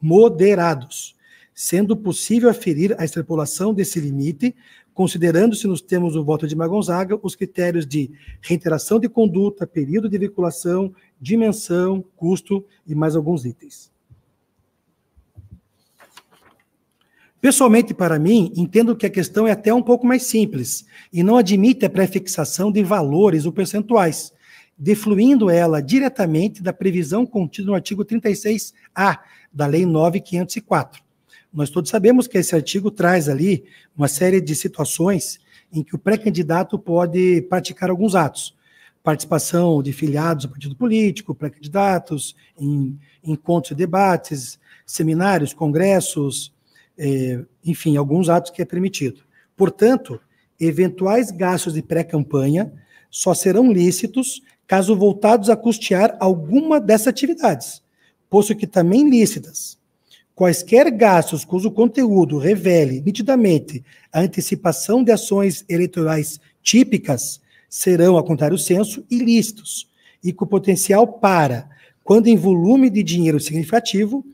moderados, sendo possível aferir a extrapolação desse limite, considerando-se nos termos do voto de Magonzaga os critérios de reiteração de conduta, período de veiculação, dimensão, custo e mais alguns itens. Pessoalmente, para mim, entendo que a questão é até um pouco mais simples e não admite a prefixação de valores ou percentuais, defluindo ela diretamente da previsão contida no artigo 36A da Lei 9504. Nós todos sabemos que esse artigo traz ali uma série de situações em que o pré-candidato pode praticar alguns atos. Participação de filiados ao partido político, pré-candidatos, em encontros e debates, seminários, congressos, é, enfim, alguns atos que é permitido. Portanto, eventuais gastos de pré-campanha só serão lícitos caso voltados a custear alguma dessas atividades, posto que também lícitas. Quaisquer gastos cujo conteúdo revele nitidamente a antecipação de ações eleitorais típicas serão, ao contrário senso, ilícitos e com potencial para, quando em volume de dinheiro significativo,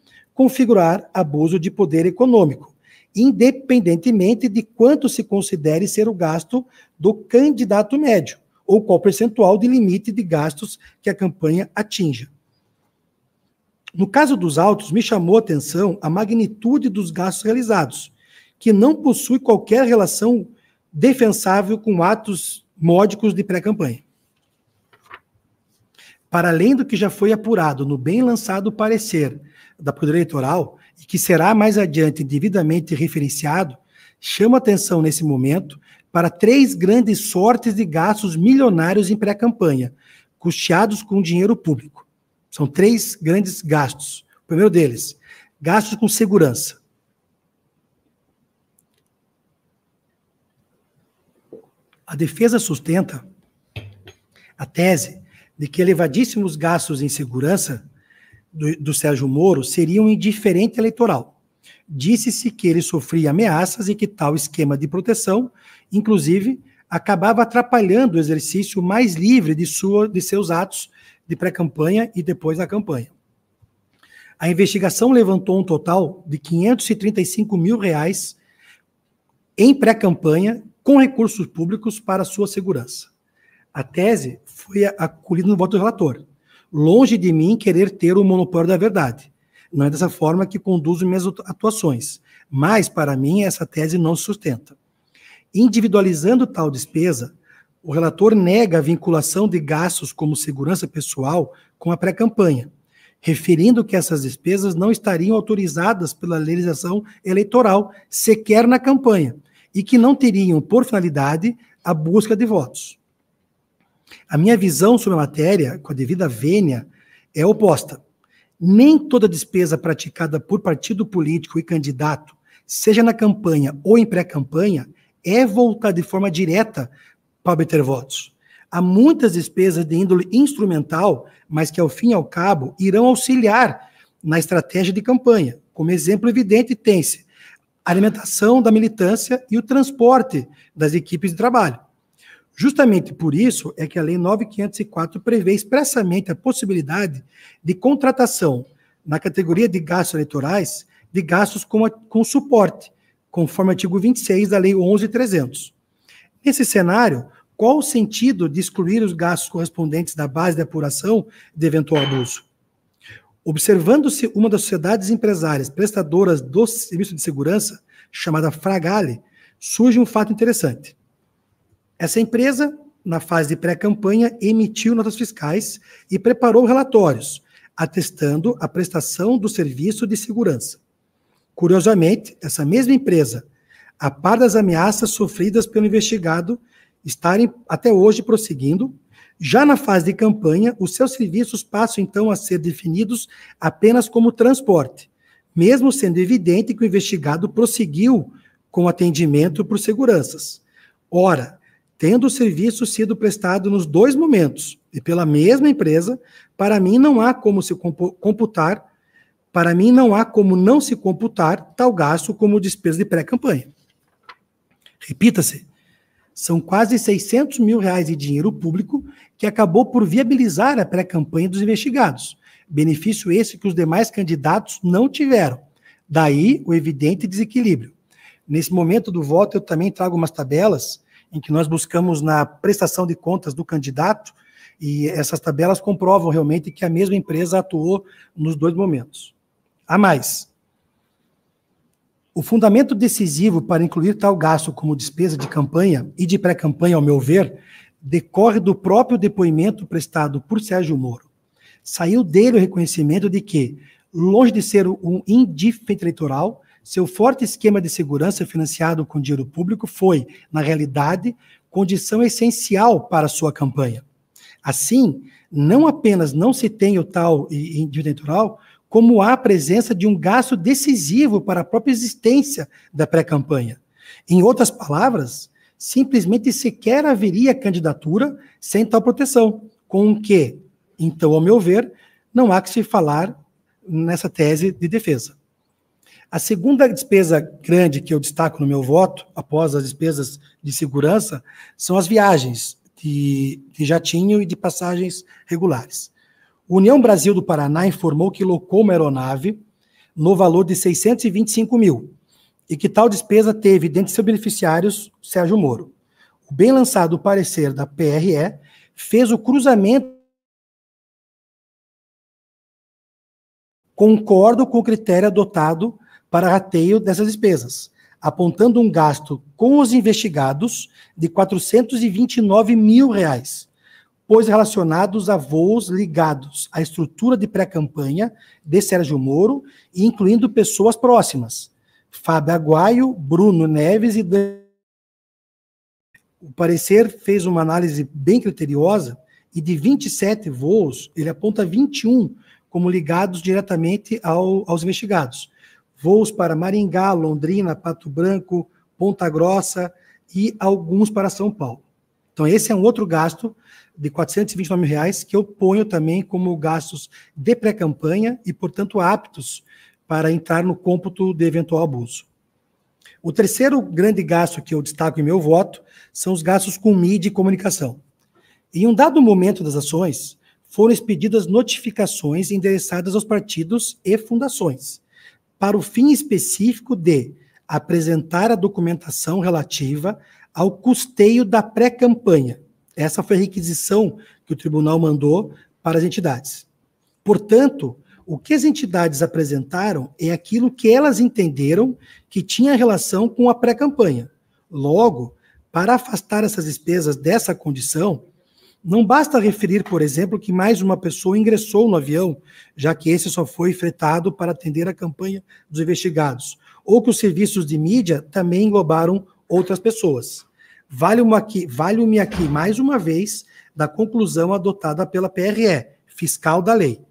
configurar abuso de poder econômico, independentemente de quanto se considere ser o gasto do candidato médio ou qual percentual de limite de gastos que a campanha atinja. No caso dos autos, me chamou a atenção a magnitude dos gastos realizados, que não possui qualquer relação defensável com atos módicos de pré-campanha. Para além do que já foi apurado no bem lançado parecer da Procuradoria Eleitoral e que será mais adiante devidamente referenciado, chama atenção nesse momento para três grandes sortes de gastos milionários em pré-campanha, custeados com dinheiro público. São três grandes gastos. O primeiro deles, gastos com segurança. A defesa sustenta a tese de que elevadíssimos gastos em segurança do, do Sérgio Moro seria um indiferente eleitoral. Disse-se que ele sofria ameaças e que tal esquema de proteção, inclusive, acabava atrapalhando o exercício mais livre de, sua, de seus atos de pré-campanha e depois da campanha. A investigação levantou um total de 535 mil reais em pré-campanha com recursos públicos para sua segurança. A tese foi acolhida no voto do relator, longe de mim querer ter o monopólio da verdade. Não é dessa forma que conduzo minhas atuações, mas, para mim, essa tese não se sustenta. Individualizando tal despesa, o relator nega a vinculação de gastos como segurança pessoal com a pré-campanha, referindo que essas despesas não estariam autorizadas pela legislação eleitoral, sequer na campanha, e que não teriam por finalidade a busca de votos. A minha visão sobre a matéria, com a devida vênia, é oposta. Nem toda despesa praticada por partido político e candidato, seja na campanha ou em pré-campanha, é voltada de forma direta para obter votos. Há muitas despesas de índole instrumental, mas que ao fim e ao cabo irão auxiliar na estratégia de campanha. Como exemplo evidente, tem-se a alimentação da militância e o transporte das equipes de trabalho. Justamente por isso é que a Lei 9504 prevê expressamente a possibilidade de contratação na categoria de gastos eleitorais de gastos com, a, com suporte, conforme o artigo 26 da Lei 11300. Nesse cenário, qual o sentido de excluir os gastos correspondentes da base de apuração de eventual abuso? Observando-se uma das sociedades empresárias prestadoras do serviço de segurança, chamada Fragale, surge um fato interessante. Essa empresa, na fase de pré-campanha, emitiu notas fiscais e preparou relatórios, atestando a prestação do serviço de segurança. Curiosamente, essa mesma empresa, a par das ameaças sofridas pelo investigado, estarem até hoje prosseguindo. Já na fase de campanha, os seus serviços passam então a ser definidos apenas como transporte, mesmo sendo evidente que o investigado prosseguiu com atendimento por seguranças. Ora, tendo o serviço sido prestado nos dois momentos e pela mesma empresa, para mim não há como se computar, para mim não há como não se computar tal gasto como despesa de pré-campanha. Repita-se, são quase 600 mil reais de dinheiro público que acabou por viabilizar a pré-campanha dos investigados, benefício esse que os demais candidatos não tiveram. Daí o evidente desequilíbrio. Nesse momento do voto, eu também trago umas tabelas em que nós buscamos na prestação de contas do candidato, e essas tabelas comprovam realmente que a mesma empresa atuou nos dois momentos. A mais, o fundamento decisivo para incluir tal gasto como despesa de campanha e de pré-campanha, ao meu ver, decorre do próprio depoimento prestado por Sérgio Moro. Saiu dele o reconhecimento de que, longe de ser um indife eleitoral, seu forte esquema de segurança financiado com dinheiro público foi, na realidade, condição essencial para sua campanha. Assim, não apenas não se tem o tal dívida eleitoral, como há a presença de um gasto decisivo para a própria existência da pré-campanha. Em outras palavras, simplesmente sequer haveria candidatura sem tal proteção, com o que, então, ao meu ver, não há que se falar nessa tese de defesa. A segunda despesa grande que eu destaco no meu voto, após as despesas de segurança, são as viagens de, de jatinho e de passagens regulares. O União Brasil do Paraná informou que locou uma aeronave no valor de 625 mil e que tal despesa teve, dentre seus beneficiários, Sérgio Moro. O bem lançado parecer da PRE fez o cruzamento concordo com o critério adotado para rateio dessas despesas, apontando um gasto com os investigados de 429 mil reais, pois relacionados a voos ligados à estrutura de pré-campanha de Sérgio Moro, incluindo pessoas próximas, Fábio Aguaio, Bruno Neves e Dan... O parecer fez uma análise bem criteriosa e de 27 voos, ele aponta 21 como ligados diretamente ao, aos investigados, voos para Maringá, Londrina, Pato Branco, Ponta Grossa e alguns para São Paulo. Então, esse é um outro gasto de R$ 429 reais que eu ponho também como gastos de pré-campanha e, portanto, aptos para entrar no cômputo de eventual abuso. O terceiro grande gasto que eu destaco em meu voto são os gastos com mídia e comunicação. Em um dado momento das ações, foram expedidas notificações endereçadas aos partidos e fundações, para o fim específico de apresentar a documentação relativa ao custeio da pré-campanha. Essa foi a requisição que o tribunal mandou para as entidades. Portanto, o que as entidades apresentaram é aquilo que elas entenderam que tinha relação com a pré-campanha. Logo, para afastar essas despesas dessa condição, não basta referir, por exemplo, que mais uma pessoa ingressou no avião, já que esse só foi fretado para atender a campanha dos investigados, ou que os serviços de mídia também englobaram outras pessoas. vale me aqui, aqui mais uma vez da conclusão adotada pela PRE, fiscal da lei.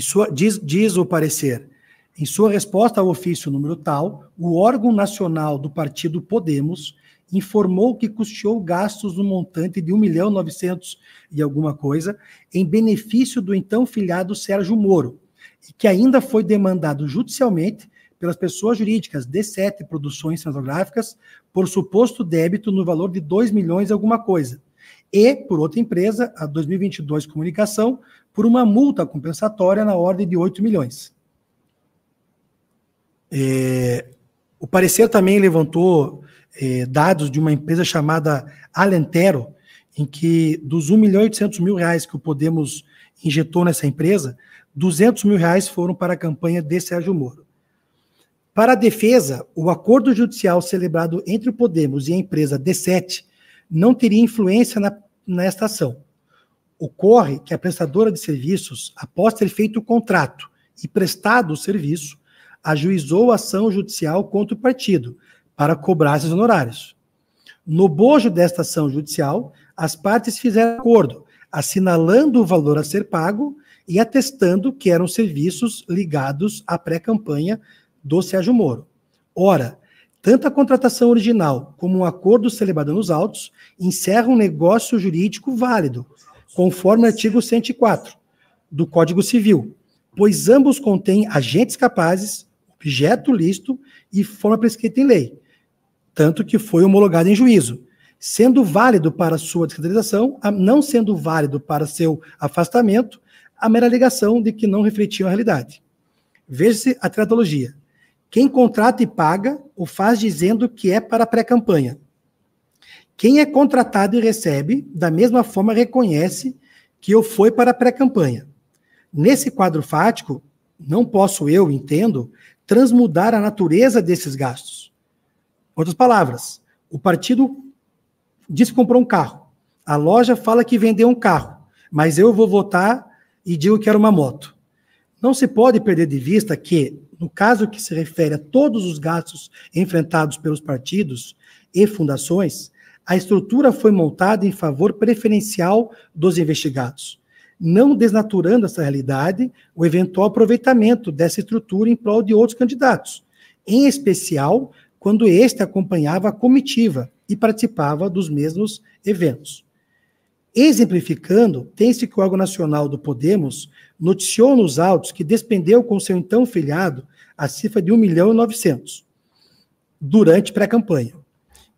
Sua, diz, diz o parecer, em sua resposta ao ofício número tal, o órgão nacional do partido Podemos informou que custeou gastos no montante de 1 milhão 900 e alguma coisa em benefício do então filiado Sérgio Moro, e que ainda foi demandado judicialmente pelas pessoas jurídicas D7 Produções Cinematográficas por suposto débito no valor de 2 milhões e alguma coisa. E por outra empresa, a 2022 Comunicação, por uma multa compensatória na ordem de 8 milhões. É, o parecer também levantou é, dados de uma empresa chamada Alentero, em que dos 1 milhão e 800 mil reais que o Podemos injetou nessa empresa, 200 mil reais foram para a campanha de Sérgio Moro. Para a defesa, o acordo judicial celebrado entre o Podemos e a empresa D7 não teria influência na, nesta ação. Ocorre que a prestadora de serviços, após ter feito o contrato e prestado o serviço, ajuizou a ação judicial contra o partido, para cobrar esses honorários. No bojo desta ação judicial, as partes fizeram acordo, assinalando o valor a ser pago e atestando que eram serviços ligados à pré-campanha do Sérgio Moro. Ora, tanto a contratação original como o um acordo celebrado nos autos encerram um negócio jurídico válido, conforme o artigo 104 do Código Civil, pois ambos contêm agentes capazes, objeto lícito e forma prescrita em lei, tanto que foi homologado em juízo, sendo válido para sua descaracterização, não sendo válido para seu afastamento, a mera alegação de que não refletiu a realidade. Veja-se a tratologia. Quem contrata e paga, o faz dizendo que é para pré-campanha. Quem é contratado e recebe, da mesma forma reconhece que eu fui para pré-campanha. Nesse quadro fático, não posso eu, entendo, transmudar a natureza desses gastos Outras palavras, o partido diz que comprou um carro. A loja fala que vendeu um carro, mas eu vou votar e digo que era uma moto. Não se pode perder de vista que, no caso que se refere a todos os gastos enfrentados pelos partidos e fundações, a estrutura foi montada em favor preferencial dos investigados, não desnaturando essa realidade o eventual aproveitamento dessa estrutura em prol de outros candidatos, em especial quando este acompanhava a comitiva e participava dos mesmos eventos. Exemplificando, tem-se que o órgão nacional do Podemos noticiou nos autos que despendeu com seu então filiado a cifra de 1 milhão e 900 durante pré-campanha.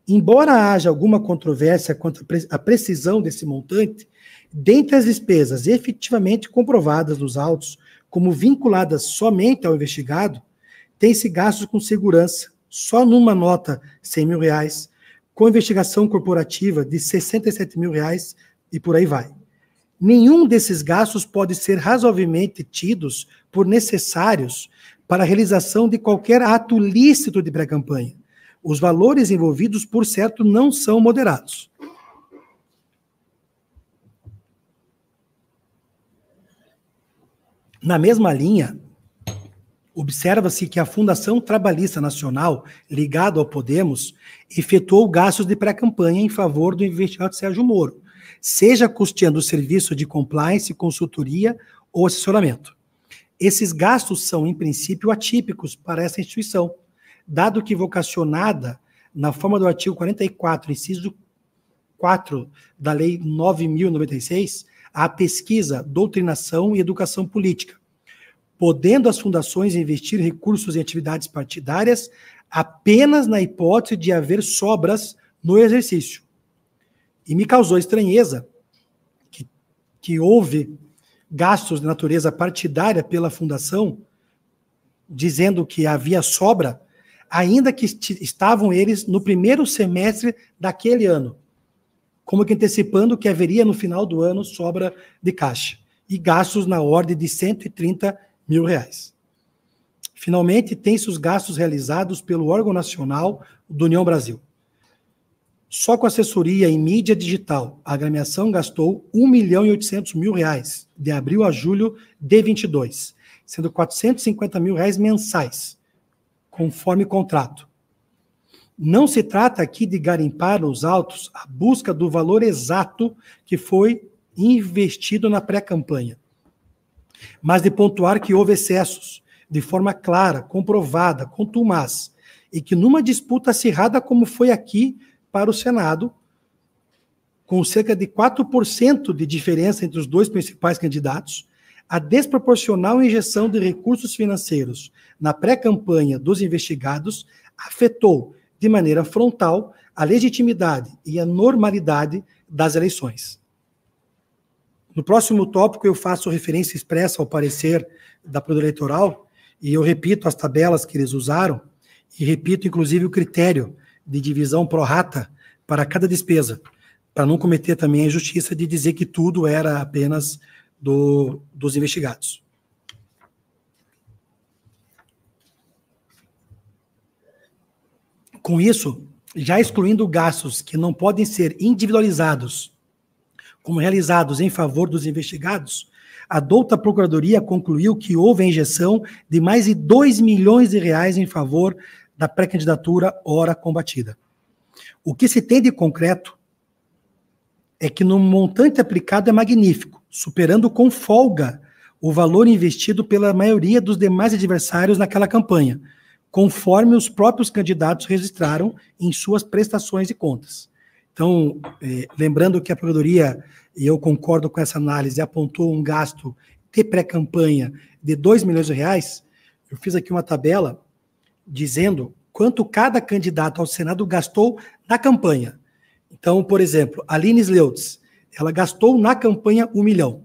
Embora haja alguma controvérsia quanto à precisão desse montante, dentre as despesas efetivamente comprovadas nos autos como vinculadas somente ao investigado, tem-se gastos com segurança, só numa nota 100 mil reais, com investigação corporativa de 67 mil reais e por aí vai. Nenhum desses gastos pode ser razoavelmente tidos por necessários para a realização de qualquer ato lícito de pré-campanha. Os valores envolvidos, por certo, não são moderados. Na mesma linha, Observa-se que a Fundação Trabalhista Nacional, ligada ao Podemos, efetuou gastos de pré-campanha em favor do investimento Sérgio Moro, seja custeando o serviço de compliance, consultoria ou assessoramento. Esses gastos são, em princípio, atípicos para essa instituição, dado que vocacionada na forma do artigo 44, inciso 4 da Lei 9.096, à pesquisa, doutrinação e educação política podendo as fundações investir recursos em atividades partidárias apenas na hipótese de haver sobras no exercício. E me causou estranheza que, que houve gastos de natureza partidária pela fundação, dizendo que havia sobra, ainda que estavam eles no primeiro semestre daquele ano, como que antecipando que haveria no final do ano sobra de caixa e gastos na ordem de 130 mil reais. Finalmente, tem-se os gastos realizados pelo órgão nacional do União Brasil. Só com assessoria em mídia digital, a agremiação gastou 1 milhão e 800 mil reais de abril a julho de 22, sendo 450 mil reais mensais, conforme contrato. Não se trata aqui de garimpar nos autos a busca do valor exato que foi investido na pré-campanha, mas de pontuar que houve excessos, de forma clara, comprovada, contumaz, e que numa disputa acirrada como foi aqui para o Senado, com cerca de 4% de diferença entre os dois principais candidatos, a desproporcional injeção de recursos financeiros na pré-campanha dos investigados afetou de maneira frontal a legitimidade e a normalidade das eleições. No próximo tópico, eu faço referência expressa ao parecer da Procuradoria Eleitoral e eu repito as tabelas que eles usaram e repito, inclusive, o critério de divisão pró-rata para cada despesa, para não cometer também a injustiça de dizer que tudo era apenas do, dos investigados. Com isso, já excluindo gastos que não podem ser individualizados como realizados em favor dos investigados, a douta Procuradoria concluiu que houve a injeção de mais de 2 milhões de reais em favor da pré-candidatura ora combatida. O que se tem de concreto é que no montante aplicado é magnífico, superando com folga o valor investido pela maioria dos demais adversários naquela campanha, conforme os próprios candidatos registraram em suas prestações e contas. Então, eh, lembrando que a Procuradoria, e eu concordo com essa análise, apontou um gasto de pré-campanha de 2 milhões de reais, eu fiz aqui uma tabela dizendo quanto cada candidato ao Senado gastou na campanha. Então, por exemplo, Aline Sleutz, ela gastou na campanha 1 um milhão.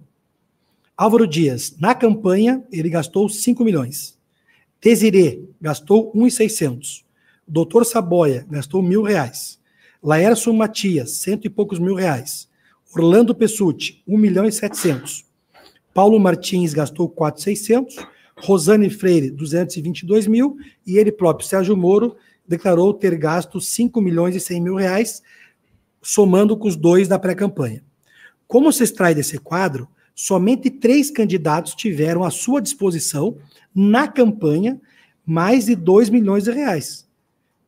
Álvaro Dias, na campanha, ele gastou 5 milhões. Desirê gastou 1,600. Doutor Saboia gastou mil reais. Laércio Matias, cento e poucos mil reais. Orlando Pessuti, 1 milhão e setecentos; Paulo Martins gastou quatro seiscentos; Rosane Freire, 222 mil. E ele próprio, Sérgio Moro, declarou ter gasto 5 milhões e 100 mil reais, somando com os dois da pré-campanha. Como se extrai desse quadro, somente três candidatos tiveram à sua disposição, na campanha, mais de dois milhões de reais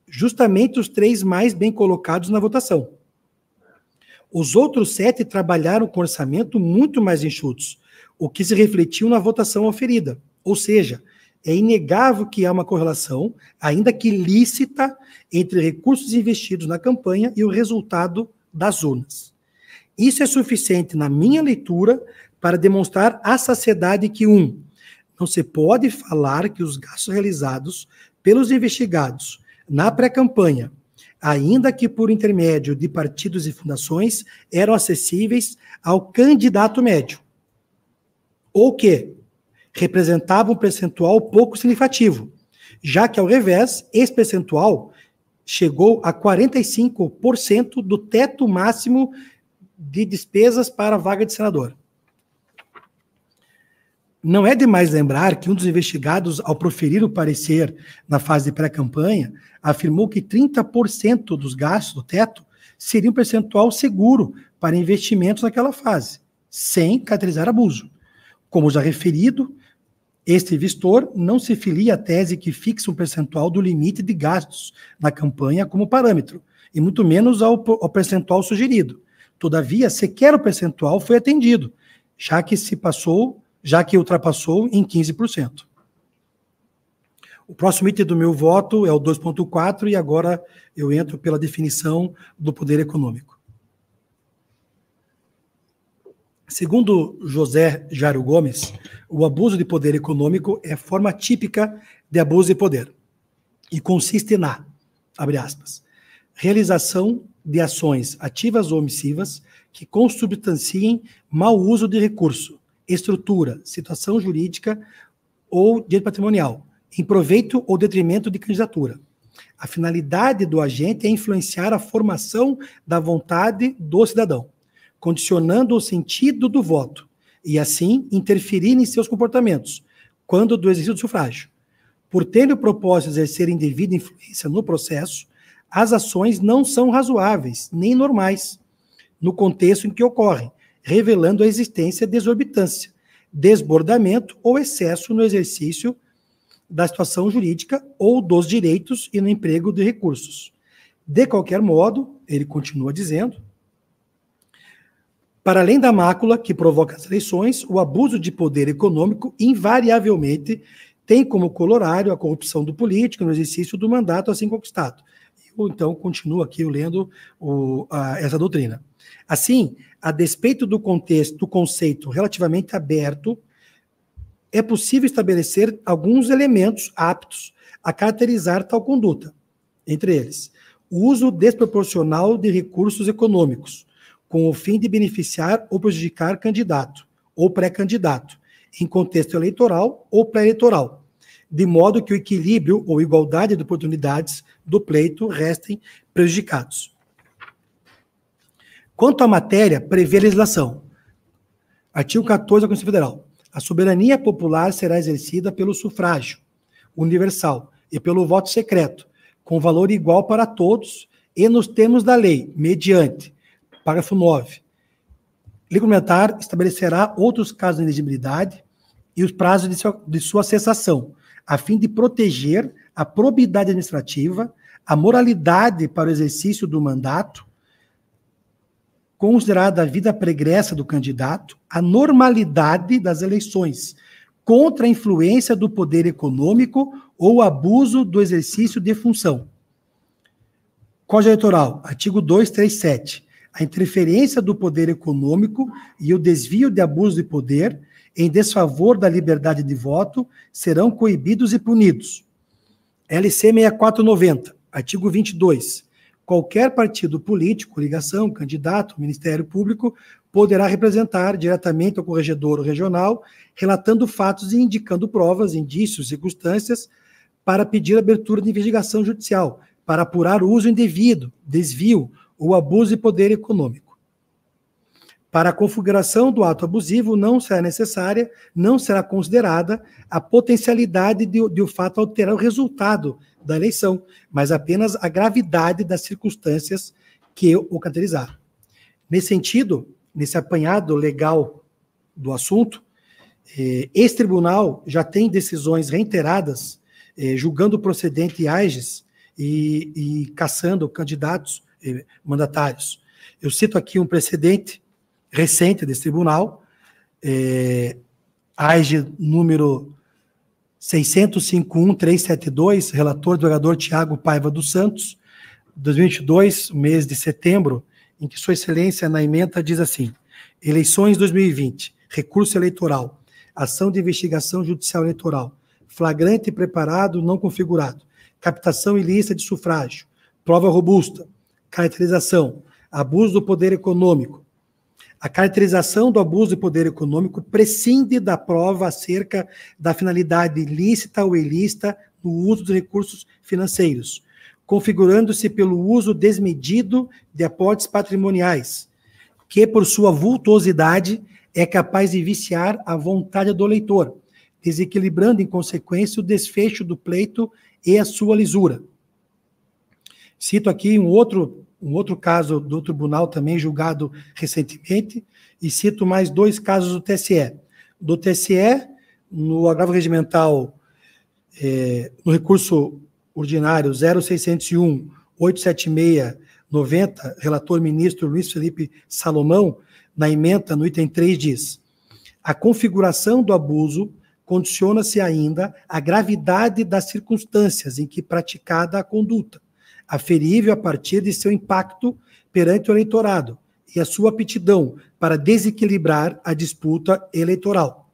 justamente os três mais bem colocados na votação. Os outros sete trabalharam com orçamento muito mais enxutos, o que se refletiu na votação oferida. Ou seja, é inegável que há uma correlação, ainda que lícita, entre recursos investidos na campanha e o resultado das urnas. Isso é suficiente, na minha leitura, para demonstrar à saciedade que, um, não se pode falar que os gastos realizados pelos investigados na pré-campanha, ainda que por intermédio de partidos e fundações, eram acessíveis ao candidato médio, ou que representava um percentual pouco significativo, já que, ao revés, esse percentual chegou a 45% do teto máximo de despesas para a vaga de senador. Não é demais lembrar que um dos investigados, ao proferir o parecer na fase de pré-campanha, afirmou que 30% dos gastos do teto seria um percentual seguro para investimentos naquela fase, sem caracterizar abuso. Como já referido, este investor não se filia à tese que fixa um percentual do limite de gastos na campanha como parâmetro, e muito menos ao, ao percentual sugerido. Todavia, sequer o percentual foi atendido, já que se passou já que ultrapassou em 15%. O próximo item do meu voto é o 2.4 e agora eu entro pela definição do poder econômico. Segundo José Jairo Gomes, o abuso de poder econômico é forma típica de abuso de poder e consiste na, abre aspas, realização de ações ativas ou omissivas que consubstanciem mau uso de recurso, estrutura, situação jurídica ou direito patrimonial, em proveito ou detrimento de candidatura. A finalidade do agente é influenciar a formação da vontade do cidadão, condicionando o sentido do voto e, assim, interferir em seus comportamentos, quando do exercício do sufrágio. Por ter o propósito de exercer indevida influência no processo, as ações não são razoáveis nem normais no contexto em que ocorrem, revelando a existência de exorbitância, desbordamento ou excesso no exercício da situação jurídica ou dos direitos e no emprego de recursos. De qualquer modo, ele continua dizendo, para além da mácula que provoca as eleições, o abuso de poder econômico invariavelmente tem como colorário a corrupção do político no exercício do mandato assim conquistado. então, continua aqui lendo o, a, essa doutrina. Assim, a despeito do contexto, do conceito relativamente aberto, é possível estabelecer alguns elementos aptos a caracterizar tal conduta. Entre eles, o uso desproporcional de recursos econômicos, com o fim de beneficiar ou prejudicar candidato ou pré-candidato, em contexto eleitoral ou pré-eleitoral, de modo que o equilíbrio ou igualdade de oportunidades do pleito restem prejudicados. Quanto à matéria, prevê a legislação. Artigo 14 da Constituição Federal. A soberania popular será exercida pelo sufrágio universal e pelo voto secreto, com valor igual para todos e nos termos da lei, mediante. Parágrafo 9. regulamentar estabelecerá outros casos de elegibilidade e os prazos de sua, de sua cessação, a fim de proteger a probidade administrativa, a moralidade para o exercício do mandato considerada a vida pregressa do candidato, a normalidade das eleições, contra a influência do poder econômico ou abuso do exercício de função. Código Eleitoral, artigo 237. A interferência do poder econômico e o desvio de abuso de poder em desfavor da liberdade de voto serão coibidos e punidos. LC 6490, artigo 22 qualquer partido político, ligação, candidato, Ministério Público, poderá representar diretamente ao corregedor regional, relatando fatos e indicando provas, indícios, circunstâncias, para pedir abertura de investigação judicial, para apurar uso indevido, desvio ou abuso de poder econômico. Para a configuração do ato abusivo, não será necessária, não será considerada a potencialidade de, de o fato alterar o resultado da eleição, mas apenas a gravidade das circunstâncias que o caracterizaram. Nesse sentido, nesse apanhado legal do assunto, eh, esse tribunal já tem decisões reiteradas eh, julgando procedente AGES e, e caçando candidatos eh, mandatários. Eu cito aqui um precedente recente desse tribunal, é, número 6051372, relator do vereador Tiago Paiva dos Santos, 2022, mês de setembro, em que Sua Excelência na emenda diz assim: Eleições 2020, recurso eleitoral, ação de investigação judicial eleitoral, flagrante preparado não configurado, captação ilícita de sufrágio, prova robusta, caracterização, abuso do poder econômico, a caracterização do abuso de poder econômico prescinde da prova acerca da finalidade lícita ou ilícita no uso dos recursos financeiros, configurando-se pelo uso desmedido de aportes patrimoniais, que, por sua vultuosidade, é capaz de viciar a vontade do leitor, desequilibrando, em consequência, o desfecho do pleito e a sua lisura. Cito aqui um outro um outro caso do tribunal também julgado recentemente, e cito mais dois casos do TSE. Do TSE, no agravo regimental, é, no recurso ordinário 0601 90 relator ministro Luiz Felipe Salomão, na emenda no item 3 diz: a configuração do abuso condiciona-se ainda à gravidade das circunstâncias em que praticada a conduta aferível a partir de seu impacto perante o eleitorado e a sua aptidão para desequilibrar a disputa eleitoral.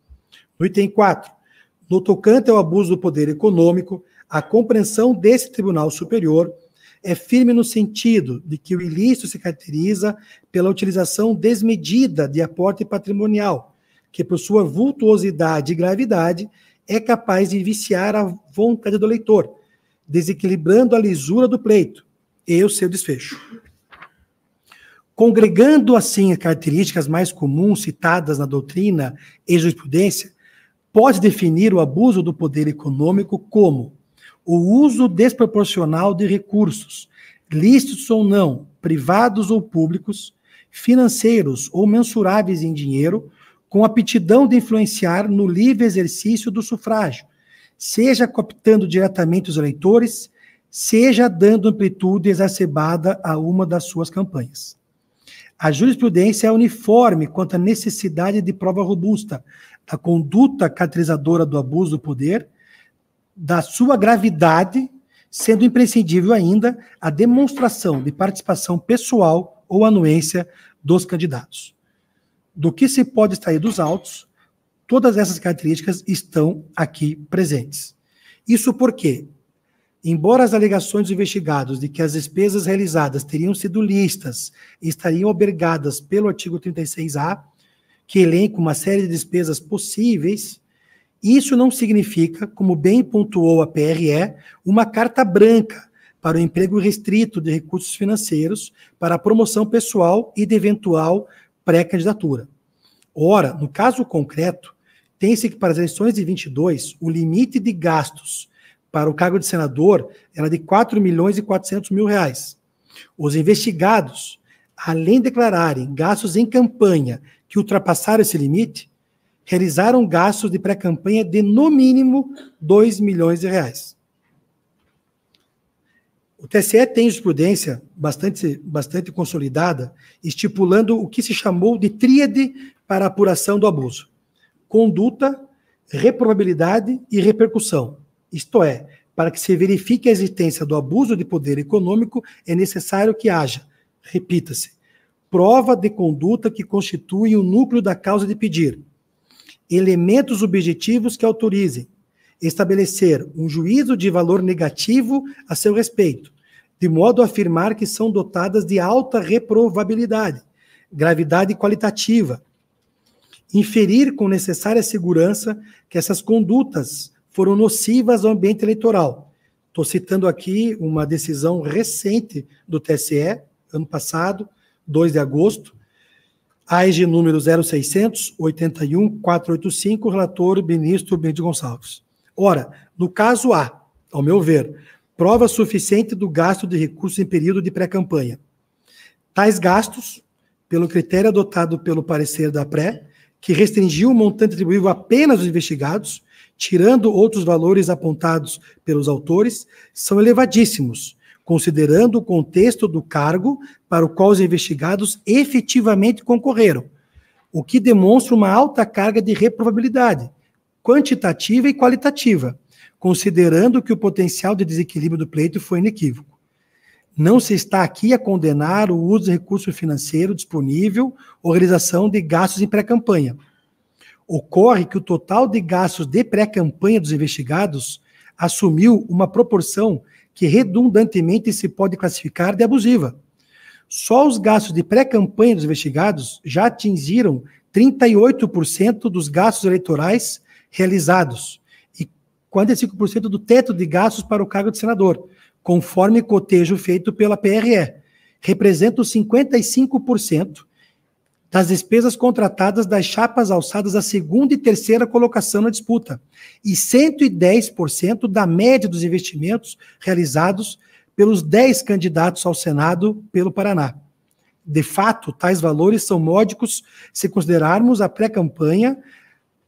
No item 4, no tocante ao abuso do poder econômico, a compreensão desse Tribunal Superior é firme no sentido de que o ilícito se caracteriza pela utilização desmedida de aporte patrimonial, que por sua vultuosidade e gravidade é capaz de viciar a vontade do leitor, desequilibrando a lisura do pleito e o seu desfecho. Congregando assim as características mais comuns citadas na doutrina e jurisprudência, pode definir o abuso do poder econômico como o uso desproporcional de recursos, lícitos ou não, privados ou públicos, financeiros ou mensuráveis em dinheiro, com aptidão de influenciar no livre exercício do sufrágio, seja cooptando diretamente os eleitores, seja dando amplitude exacerbada a uma das suas campanhas. A jurisprudência é uniforme quanto à necessidade de prova robusta da conduta caracterizadora do abuso do poder, da sua gravidade, sendo imprescindível ainda a demonstração de participação pessoal ou anuência dos candidatos. Do que se pode extrair dos autos Todas essas características estão aqui presentes. Isso porque, embora as alegações dos investigados de que as despesas realizadas teriam sido listas e estariam obrigadas pelo artigo 36A, que elenca uma série de despesas possíveis, isso não significa, como bem pontuou a PRE, uma carta branca para o emprego restrito de recursos financeiros para a promoção pessoal e de eventual pré-candidatura. Ora, no caso concreto, tem-se que para as eleições de 22, o limite de gastos para o cargo de senador era de 4 milhões e 400 mil reais. Os investigados, além de declararem gastos em campanha que ultrapassaram esse limite, realizaram gastos de pré-campanha de, no mínimo, 2 milhões de reais. O TSE tem jurisprudência bastante, bastante consolidada, estipulando o que se chamou de tríade para apuração do abuso conduta, reprobabilidade e repercussão. Isto é, para que se verifique a existência do abuso de poder econômico, é necessário que haja, repita-se, prova de conduta que constitui o núcleo da causa de pedir, elementos objetivos que autorizem estabelecer um juízo de valor negativo a seu respeito, de modo a afirmar que são dotadas de alta reprovabilidade, gravidade qualitativa, inferir com necessária segurança que essas condutas foram nocivas ao ambiente eleitoral. Estou citando aqui uma decisão recente do TSE, ano passado, 2 de agosto, AEG número 0600 81 485, relator ministro Benedito Gonçalves. Ora, no caso A, ao meu ver, prova suficiente do gasto de recursos em período de pré-campanha. Tais gastos, pelo critério adotado pelo parecer da pré, que restringiu o montante atribuível apenas aos investigados, tirando outros valores apontados pelos autores, são elevadíssimos, considerando o contexto do cargo para o qual os investigados efetivamente concorreram, o que demonstra uma alta carga de reprovabilidade, quantitativa e qualitativa, considerando que o potencial de desequilíbrio do pleito foi inequívoco. Não se está aqui a condenar o uso do recurso financeiro disponível, organização de gastos em pré-campanha. Ocorre que o total de gastos de pré-campanha dos investigados assumiu uma proporção que redundantemente se pode classificar de abusiva. Só os gastos de pré-campanha dos investigados já atingiram 38% dos gastos eleitorais realizados e 45% do teto de gastos para o cargo de senador conforme cotejo feito pela PRE, representa 55% das despesas contratadas das chapas alçadas à segunda e terceira colocação na disputa e 110% da média dos investimentos realizados pelos 10 candidatos ao Senado pelo Paraná. De fato, tais valores são módicos se considerarmos a pré-campanha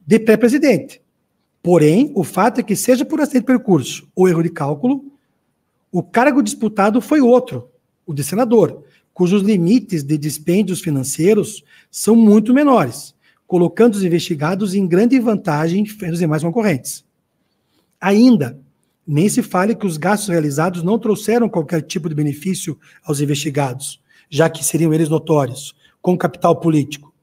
de pré-presidente. Porém, o fato é que, seja por acidente de percurso ou erro de cálculo, o cargo disputado foi outro, o de senador, cujos limites de dispêndios financeiros são muito menores, colocando os investigados em grande vantagem frente aos demais concorrentes. Ainda, nem se fale que os gastos realizados não trouxeram qualquer tipo de benefício aos investigados, já que seriam eles notórios, com capital político.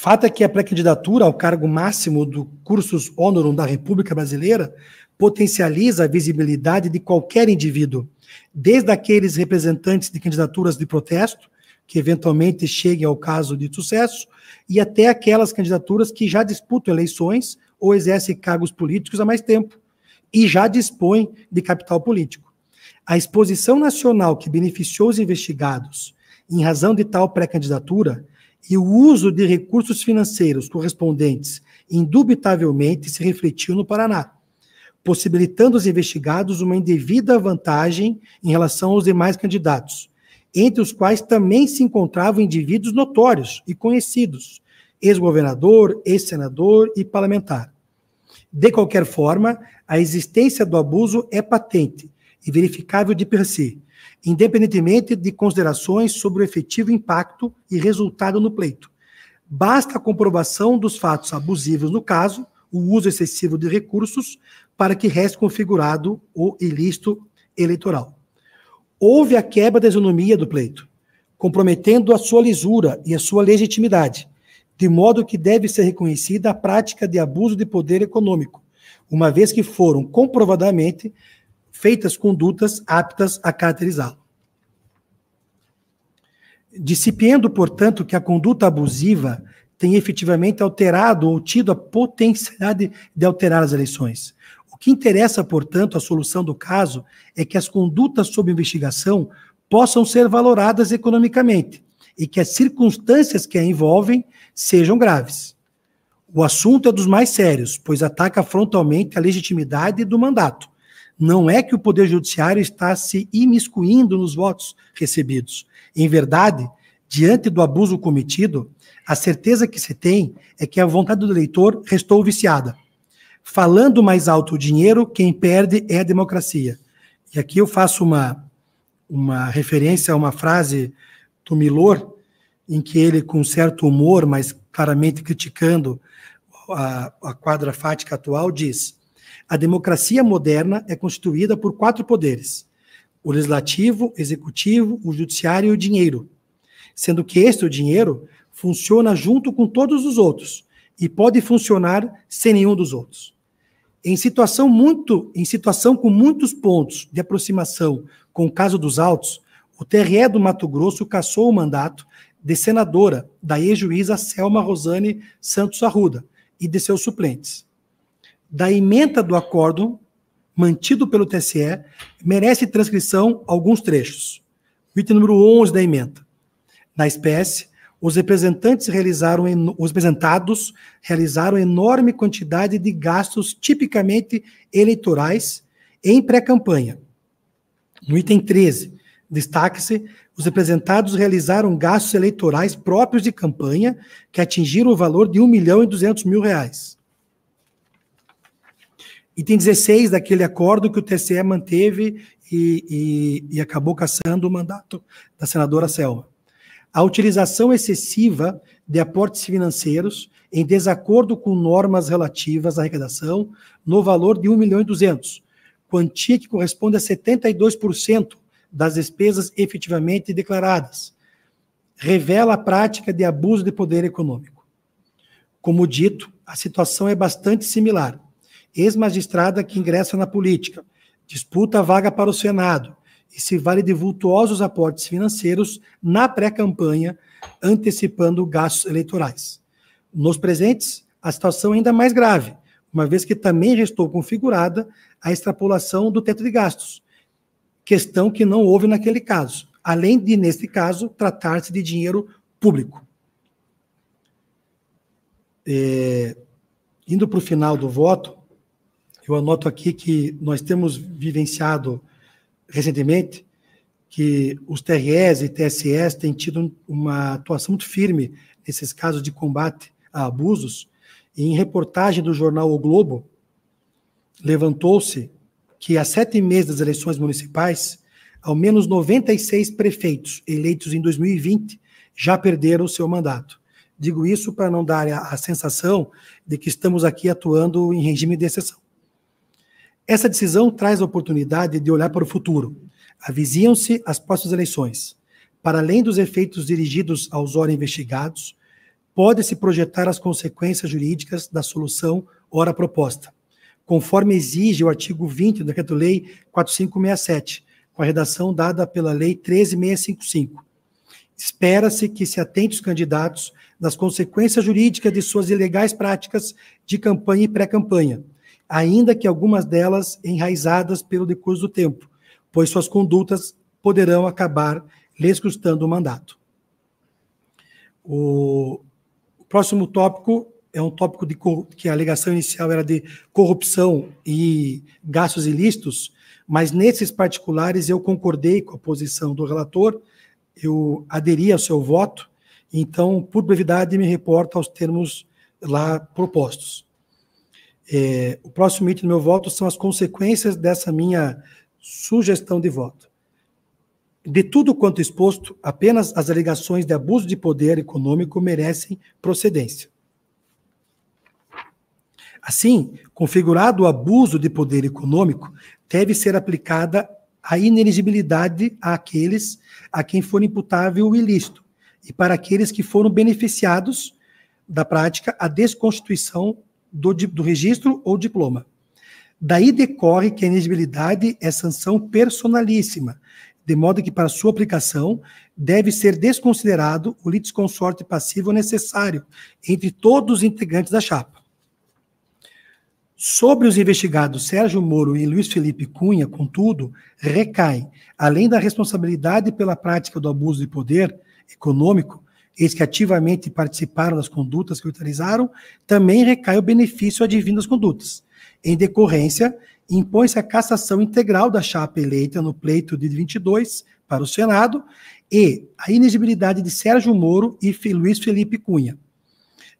Fato é que a pré-candidatura ao cargo máximo do cursus honorum da República Brasileira potencializa a visibilidade de qualquer indivíduo, desde aqueles representantes de candidaturas de protesto, que eventualmente cheguem ao caso de sucesso, e até aquelas candidaturas que já disputam eleições ou exercem cargos políticos há mais tempo e já dispõem de capital político. A exposição nacional que beneficiou os investigados em razão de tal pré-candidatura e o uso de recursos financeiros correspondentes indubitavelmente se refletiu no Paraná, possibilitando aos investigados uma indevida vantagem em relação aos demais candidatos, entre os quais também se encontravam indivíduos notórios e conhecidos, ex-governador, ex-senador e parlamentar. De qualquer forma, a existência do abuso é patente e verificável de per si, independentemente de considerações sobre o efetivo impacto e resultado no pleito. Basta a comprovação dos fatos abusivos no caso, o uso excessivo de recursos, para que reste configurado o ilícito eleitoral. Houve a quebra da isonomia do pleito, comprometendo a sua lisura e a sua legitimidade, de modo que deve ser reconhecida a prática de abuso de poder econômico, uma vez que foram comprovadamente feitas condutas aptas a caracterizá-lo. Discipiendo, portanto, que a conduta abusiva tem efetivamente alterado ou tido a potencialidade de alterar as eleições. O que interessa, portanto, à solução do caso é que as condutas sob investigação possam ser valoradas economicamente e que as circunstâncias que a envolvem sejam graves. O assunto é dos mais sérios, pois ataca frontalmente a legitimidade do mandato, não é que o Poder Judiciário está se imiscuindo nos votos recebidos. Em verdade, diante do abuso cometido, a certeza que se tem é que a vontade do eleitor restou viciada. Falando mais alto o dinheiro, quem perde é a democracia. E aqui eu faço uma, uma referência a uma frase do Milor, em que ele, com certo humor, mas claramente criticando a, a quadra fática atual, diz a democracia moderna é constituída por quatro poderes: o legislativo, executivo, o judiciário e o dinheiro. Sendo que este, o dinheiro, funciona junto com todos os outros e pode funcionar sem nenhum dos outros. Em situação muito, em situação com muitos pontos de aproximação com o caso dos autos, o TRE do Mato Grosso cassou o mandato de senadora da ex-juíza Selma Rosane Santos Arruda e de seus suplentes da emenda do acordo mantido pelo TSE merece transcrição alguns trechos. Item número 11 da emenda. Na espécie, os representantes realizaram os representados realizaram enorme quantidade de gastos tipicamente eleitorais em pré-campanha. No item 13, destaque-se os representados realizaram gastos eleitorais próprios de campanha que atingiram o valor de 1 milhão e 200 mil reais. E tem 16 daquele acordo que o TCE manteve e, e, e acabou cassando o mandato da senadora Selva. A utilização excessiva de aportes financeiros em desacordo com normas relativas à arrecadação no valor de 1 milhão e 200, quantia que corresponde a 72% das despesas efetivamente declaradas. Revela a prática de abuso de poder econômico. Como dito, a situação é bastante similar ex-magistrada que ingressa na política, disputa a vaga para o Senado e se vale de vultuosos aportes financeiros na pré-campanha, antecipando gastos eleitorais. Nos presentes, a situação é ainda mais grave, uma vez que também restou configurada a extrapolação do teto de gastos, questão que não houve naquele caso, além de, neste caso, tratar-se de dinheiro público. É, indo para o final do voto, eu anoto aqui que nós temos vivenciado recentemente que os TREs e TSEs têm tido uma atuação muito firme nesses casos de combate a abusos. E em reportagem do jornal O Globo, levantou-se que há sete meses das eleições municipais, ao menos 96 prefeitos eleitos em 2020 já perderam o seu mandato. Digo isso para não dar a, a sensação de que estamos aqui atuando em regime de exceção. Essa decisão traz a oportunidade de olhar para o futuro. avisiam se as próximas eleições. Para além dos efeitos dirigidos aos ora investigados, pode-se projetar as consequências jurídicas da solução ora proposta, conforme exige o artigo 20 do Decreto-Lei 4567, com a redação dada pela Lei 13655. Espera-se que se atente os candidatos nas consequências jurídicas de suas ilegais práticas de campanha e pré-campanha, ainda que algumas delas enraizadas pelo decurso do tempo, pois suas condutas poderão acabar lhes custando o mandato. O próximo tópico é um tópico de que a alegação inicial era de corrupção e gastos ilícitos, mas nesses particulares eu concordei com a posição do relator, eu aderi ao seu voto, então, por brevidade, me reporto aos termos lá propostos. É, o próximo item do meu voto são as consequências dessa minha sugestão de voto. De tudo quanto exposto, apenas as alegações de abuso de poder econômico merecem procedência. Assim, configurado o abuso de poder econômico, deve ser aplicada a ineligibilidade àqueles a quem for imputável o ilícito e para aqueles que foram beneficiados da prática a desconstituição do, do registro ou diploma. Daí decorre que a inexigibilidade é sanção personalíssima, de modo que para sua aplicação deve ser desconsiderado o litisconsorte passivo necessário entre todos os integrantes da chapa. Sobre os investigados Sérgio Moro e Luiz Felipe Cunha, contudo, recaem, além da responsabilidade pela prática do abuso de poder econômico, eis que ativamente participaram das condutas que utilizaram, também recai o benefício advindo das condutas. Em decorrência, impõe-se a cassação integral da chapa eleita no pleito de 22 para o Senado e a inegibilidade de Sérgio Moro e Luiz Felipe Cunha.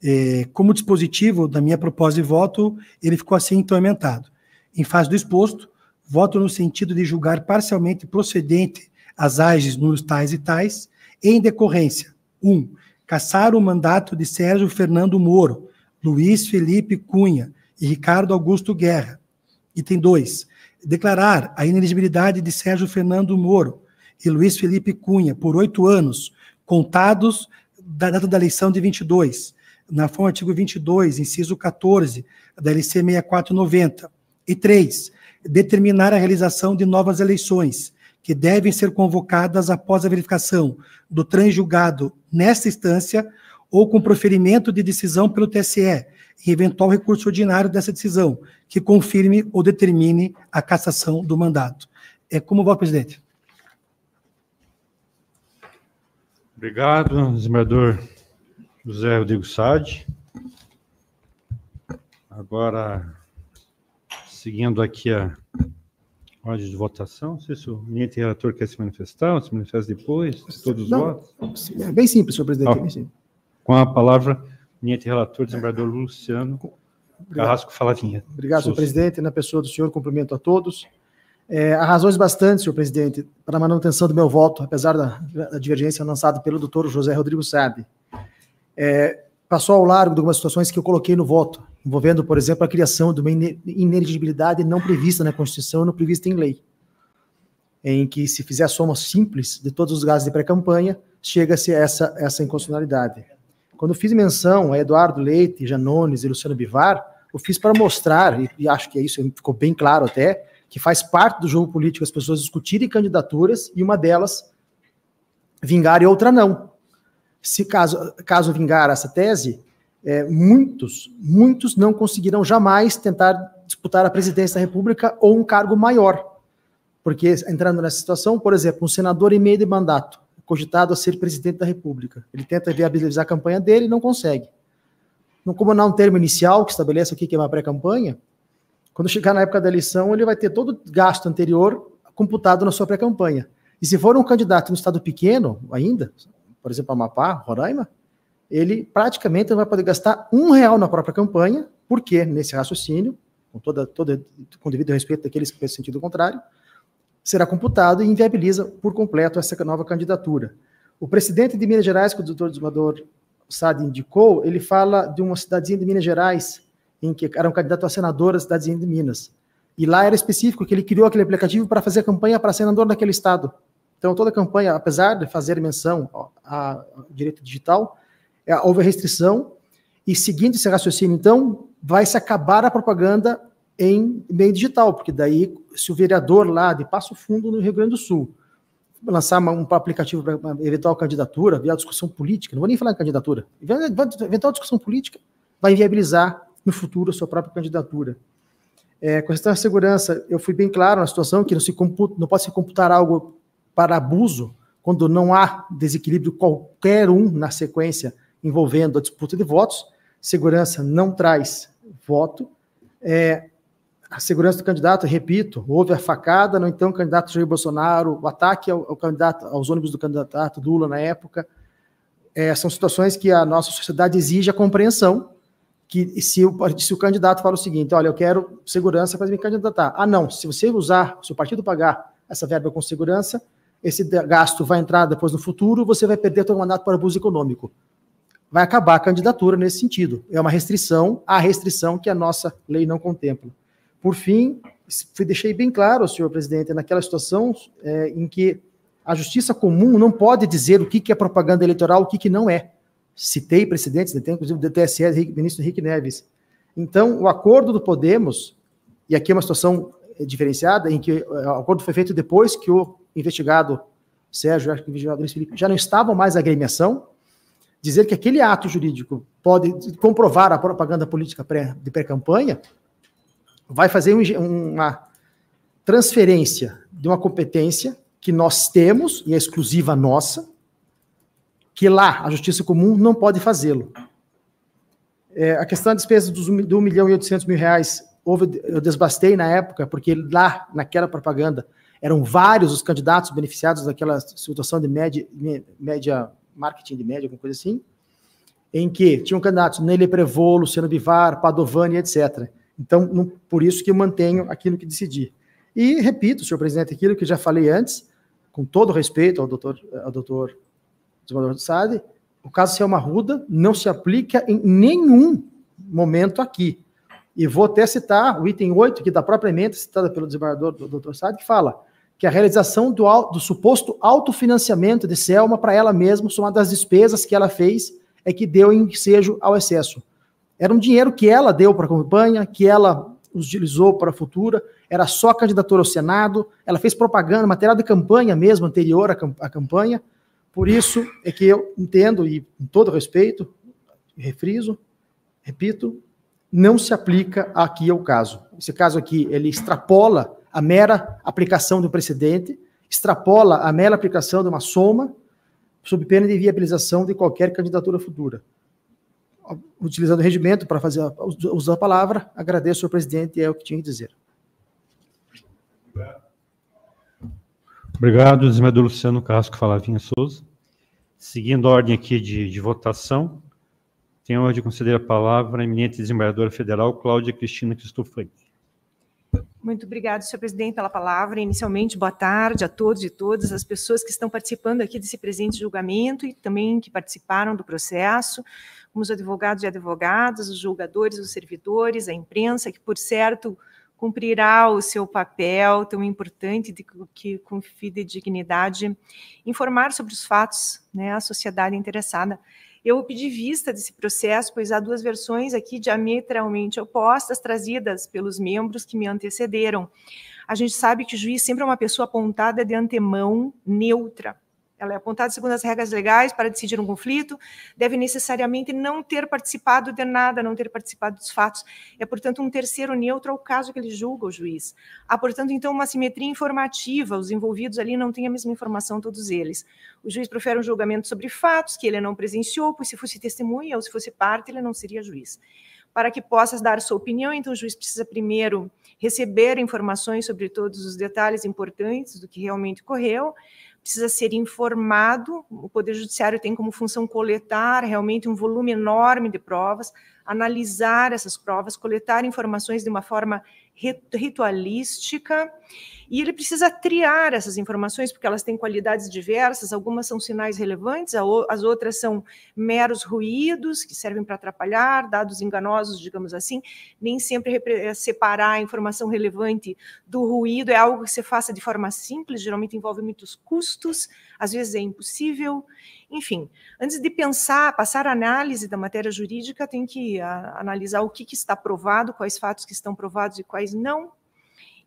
É, como dispositivo da minha proposta de voto, ele ficou assim implementado. Em fase do exposto, voto no sentido de julgar parcialmente procedente as ages nos tais e tais, em decorrência 1. Caçar o mandato de Sérgio Fernando Moro, Luiz Felipe Cunha e Ricardo Augusto Guerra. Item 2. Declarar a inelegibilidade de Sérgio Fernando Moro e Luiz Felipe Cunha por oito anos, contados da data da eleição de 22, na forma do artigo 22, inciso 14 da LC 6490. E 3. Determinar a realização de novas eleições, que devem ser convocadas após a verificação do transjulgado nesta instância ou com proferimento de decisão pelo TSE, e eventual recurso ordinário dessa decisão, que confirme ou determine a cassação do mandato. É como voto, presidente. Obrigado, desembargador José Rodrigo Sade. Agora, seguindo aqui a ordem de votação? Se o ministro relator quer se manifestar, ou se manifesta depois, todos os Não, votos? É bem simples, senhor presidente. Ah, com a palavra, ministro relator, desembargador Luciano Carrasco Falavinha. Obrigado, senhor presidente. Na pessoa do senhor, cumprimento a todos. É, há razões bastante, senhor presidente, para a manutenção do meu voto, apesar da, da divergência lançada pelo doutor José Rodrigo Sabe. É, passou ao largo de algumas situações que eu coloquei no voto, envolvendo, por exemplo, a criação de uma ineligibilidade não prevista na Constituição, não prevista em lei, em que se fizer a soma simples de todos os gastos de pré-campanha, chega-se a essa, essa inconstitucionalidade. Quando fiz menção a Eduardo Leite, Janones e Luciano Bivar, eu fiz para mostrar, e, e acho que é isso, ficou bem claro até, que faz parte do jogo político as pessoas discutirem candidaturas e uma delas vingar e outra não. Se caso, caso vingar essa tese, é, muitos, muitos não conseguirão jamais tentar disputar a presidência da República ou um cargo maior. Porque entrando nessa situação, por exemplo, um senador em meio de mandato, cogitado a ser presidente da República. Ele tenta viabilizar a campanha dele e não consegue. Não como não um termo inicial que estabelece o que é uma pré-campanha, quando chegar na época da eleição, ele vai ter todo o gasto anterior computado na sua pré-campanha. E se for um candidato no estado pequeno ainda, por exemplo, Amapá, Roraima, ele praticamente não vai poder gastar um real na própria campanha, porque nesse raciocínio, com toda, toda com devido respeito daqueles que pensam sentido contrário, será computado e inviabiliza por completo essa nova candidatura. O presidente de Minas Gerais, que o doutor Desmador Sade indicou, ele fala de uma cidadezinha de Minas Gerais, em que era um candidato a senador da cidadezinha de Minas. E lá era específico que ele criou aquele aplicativo para fazer campanha para senador daquele estado. Então, toda a campanha, apesar de fazer menção ao direito digital, é, houve a restrição, e seguindo esse raciocínio, então, vai se acabar a propaganda em meio digital, porque daí, se o vereador lá de Passo Fundo, no Rio Grande do Sul, lançar um aplicativo para eventual candidatura, via discussão política, não vou nem falar em candidatura, eventual discussão política, vai inviabilizar no futuro a sua própria candidatura. É, com relação à segurança, eu fui bem claro na situação que não, se computa, não pode se computar algo para abuso quando não há desequilíbrio qualquer um na sequência envolvendo a disputa de votos. Segurança não traz voto. É, a segurança do candidato, repito, houve a facada, não então o candidato Jair Bolsonaro, o ataque ao, ao candidato, aos ônibus do candidato Lula na época. É, são situações que a nossa sociedade exige a compreensão que se o, se o candidato fala o seguinte, olha, eu quero segurança para me candidatar. Ah, não, se você usar, se o partido pagar essa verba com segurança, esse gasto vai entrar depois no futuro, você vai perder seu mandato para abuso econômico vai acabar a candidatura nesse sentido. É uma restrição, a restrição que a nossa lei não contempla. Por fim, deixei bem claro, senhor presidente, naquela situação é, em que a justiça comum não pode dizer o que, que é propaganda eleitoral, o que, que não é. Citei precedentes, tem inclusive o TSE, ministro Henrique Neves. Então, o acordo do Podemos, e aqui é uma situação é, diferenciada, em que é, o acordo foi feito depois que o investigado Sérgio, acho que o investigado Felipe, já não estavam mais na agremiação, dizer que aquele ato jurídico pode comprovar a propaganda política pré, de pré-campanha, vai fazer um, uma transferência de uma competência que nós temos e é exclusiva nossa, que lá a justiça comum não pode fazê-lo. É, a questão da despesa dos, do 1 milhão e 800 mil reais, houve, eu desbastei na época, porque lá, naquela propaganda, eram vários os candidatos beneficiados daquela situação de média, média marketing de média, alguma coisa assim, em que tinham candidatos Nele Prevô, Luciano Bivar, Padovani, etc. Então, não, por isso que eu mantenho aquilo que decidi. E repito, senhor presidente, aquilo que já falei antes, com todo respeito ao doutor, ao doutor Desmador do Sade, o caso uma Ruda não se aplica em nenhum momento aqui. E vou até citar o item 8, que da própria emenda citada pelo desembargador do doutor Sade, que fala que a realização do, do suposto autofinanciamento de Selma para ela mesma, somada às despesas que ela fez, é que deu ensejo ao excesso. Era um dinheiro que ela deu para a campanha, que ela utilizou para a futura, era só candidatura ao Senado, ela fez propaganda, material de campanha mesmo, anterior à, campanha. Por isso é que eu entendo, e com todo respeito, refriso, repito, não se aplica aqui ao caso. Esse caso aqui, ele extrapola a mera aplicação do precedente, extrapola a mera aplicação de uma soma, sob pena de viabilização de qualquer candidatura futura. Utilizando o regimento para fazer a, usar a palavra, agradeço ao presidente e é o que tinha que dizer. Obrigado, desembargador Luciano Casco Falavinha Souza. Seguindo a ordem aqui de, de votação, tenho a honra de conceder a palavra à eminente desembargadora federal Cláudia Cristina Cristofani. Muito obrigada, senhor presidente, pela palavra. Inicialmente, boa tarde a todos e todas as pessoas que estão participando aqui desse presente julgamento e também que participaram do processo, como os advogados e advogadas, os julgadores, os servidores, a imprensa, que, por certo, cumprirá o seu papel tão importante de que confide dignidade informar sobre os fatos né, à sociedade interessada. Eu pedi vista desse processo, pois há duas versões aqui diametralmente opostas trazidas pelos membros que me antecederam. A gente sabe que o juiz sempre é uma pessoa apontada de antemão neutra. Ela é apontada segundo as regras legais para decidir um conflito, deve necessariamente não ter participado de nada, não ter participado dos fatos. É, portanto, um terceiro neutro ao caso que ele julga o juiz. Há, portanto, então, uma simetria informativa, os envolvidos ali não têm a mesma informação, todos eles. O juiz profere um julgamento sobre fatos que ele não presenciou, pois se fosse testemunha ou se fosse parte, ele não seria juiz. Para que possas dar sua opinião, então o juiz precisa primeiro receber informações sobre todos os detalhes importantes do que realmente ocorreu, precisa ser informado. O Poder Judiciário tem como função coletar realmente um volume enorme de provas, analisar essas provas, coletar informações de uma forma ritualística, e ele precisa triar essas informações, porque elas têm qualidades diversas, algumas são sinais relevantes, as outras são meros ruídos que servem para atrapalhar, dados enganosos, digamos assim. Nem sempre é, separar a informação relevante do ruído é algo que se faça de forma simples, geralmente envolve muitos custos, às vezes é impossível. Enfim, antes de pensar, passar a análise da matéria jurídica, tem que a, ah, analisar o que, que está provado, quais fatos que estão provados e quais não,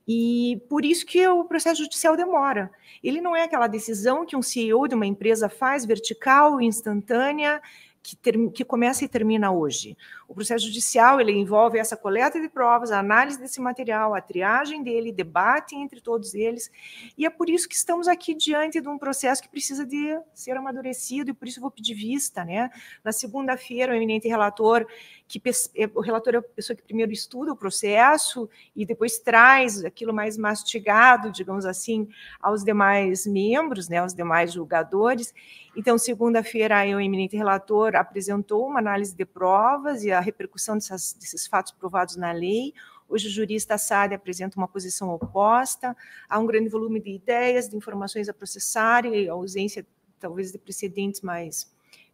e por isso que o processo judicial demora. Ele não é aquela decisão que um CEO de uma empresa faz, vertical, instantânea, que, ter, que começa e termina hoje. O processo judicial ele envolve essa coleta de provas, a análise desse material, a triagem dele, debate entre todos eles, e é por isso que estamos aqui diante de um processo que precisa de ser amadurecido, e por isso vou pedir vista, né? Na segunda-feira, o eminente relator, que eh, o relator é a pessoa que primeiro estuda o processo e depois traz aquilo mais mastigado, digamos assim, aos demais membros, né, aos demais julgadores. Então, segunda-feira, o eminente relator apresentou uma análise de provas e a repercussão dessas, desses fatos provados na lei. Hoje, o jurista Sade apresenta uma posição oposta. Há um grande volume de ideias, de informações a processar e a ausência, talvez, de precedentes mais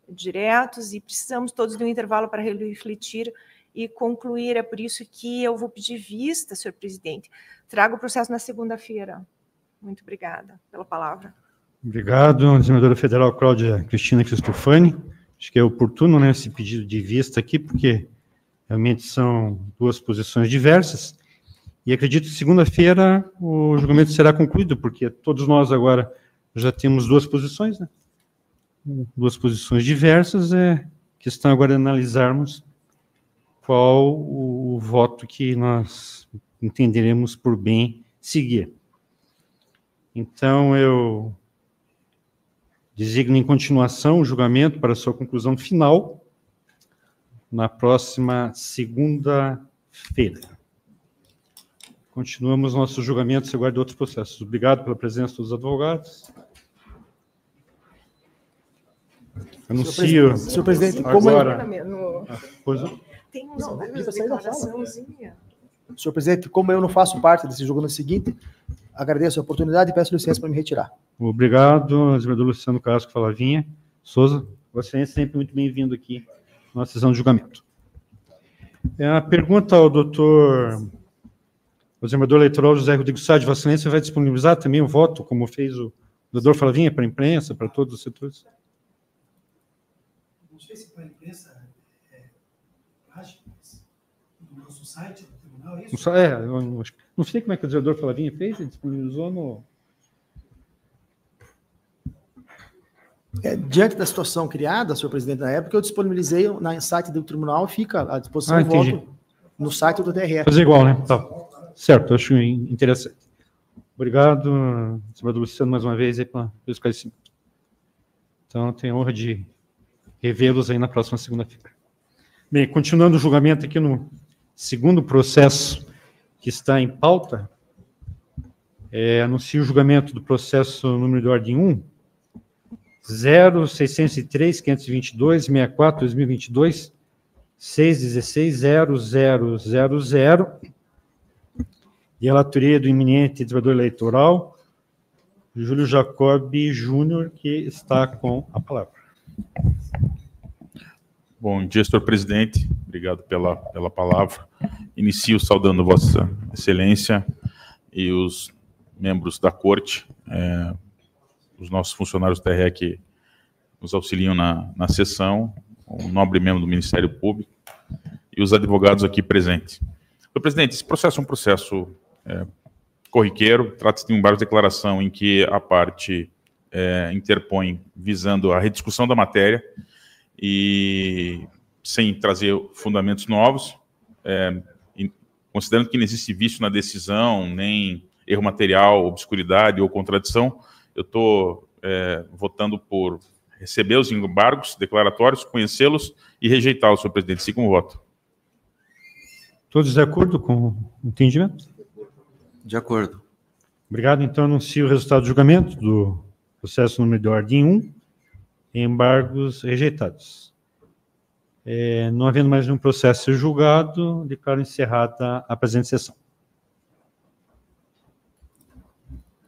diretos. E precisamos todos de um intervalo para refletir e concluir. É por isso que eu vou pedir vista, senhor presidente. Trago o processo na segunda-feira. Muito obrigada pela palavra. Obrigado, desembargadora federal Cláudia Cristina Cristofani. Acho que é oportuno né, esse pedido de vista aqui, porque realmente são duas posições diversas. E acredito que segunda-feira o julgamento será concluído, porque todos nós agora já temos duas posições, né? duas posições diversas. É questão agora de analisarmos qual o voto que nós entenderemos por bem seguir. Então, eu designa em continuação o julgamento para sua conclusão final na próxima segunda-feira. Continuamos nossos julgamentos e guarda outros processos. Obrigado pela presença dos advogados. Anuncio. Senhor presidente, é agora. Como Tem não, Senhor presidente, como eu não faço parte desse julgamento seguinte, Agradeço a oportunidade e peço licença para me retirar. Obrigado, vereador Luciano Carrasco Falavinha. Souza, você é sempre muito bem-vindo aqui na sessão de julgamento. É a pergunta ao doutor observador eleitoral José Rodrigo Sá de Vossa vai disponibilizar também o voto, como fez o doutor Flavinha, para a imprensa, para todos os setores? Não sei se para a imprensa é páginas, é, no nosso site do tribunal, é isso? É, eu acho que não sei como é que o zelador Flavinha fez, ele disponibilizou no. É, diante da situação criada, senhor presidente, na época, eu disponibilizei na site do tribunal, fica à disposição ah, voto no site do DRF. Fazer igual, né? Tá. Certo, acho interessante. Obrigado, senhor Luciano, mais uma vez, aí, pelo esclarecimento. Então, tenho a honra de revê-los aí na próxima segunda-feira. Bem, continuando o julgamento aqui no segundo processo que está em pauta, é, anuncio o julgamento do processo número de ordem 1, 0603 522 64 2022 616 0000 de relatoria do iminente desenvolvedor eleitoral, Júlio Jacob Júnior, que está com a palavra. Bom dia, senhor presidente. Obrigado pela, pela palavra. Inicio saudando Vossa Excelência e os membros da corte, é, os nossos funcionários do RE que nos auxiliam na, na sessão, o nobre membro do Ministério Público e os advogados aqui presentes. Senhor presidente, esse processo é um processo é, corriqueiro, trata-se de um embargo de declaração em que a parte é, interpõe visando a rediscussão da matéria e sem trazer fundamentos novos, é, considerando que não existe vício na decisão, nem erro material, obscuridade ou contradição, eu estou é, votando por receber os embargos declaratórios, conhecê-los e rejeitá-los, senhor presidente. Sim, como voto. Todos de acordo com o entendimento? De acordo. Obrigado. Então, anuncio o resultado do julgamento do processo número de ordem 1, Embargos rejeitados. É, não havendo mais nenhum processo julgado, declaro encerrada a presente sessão.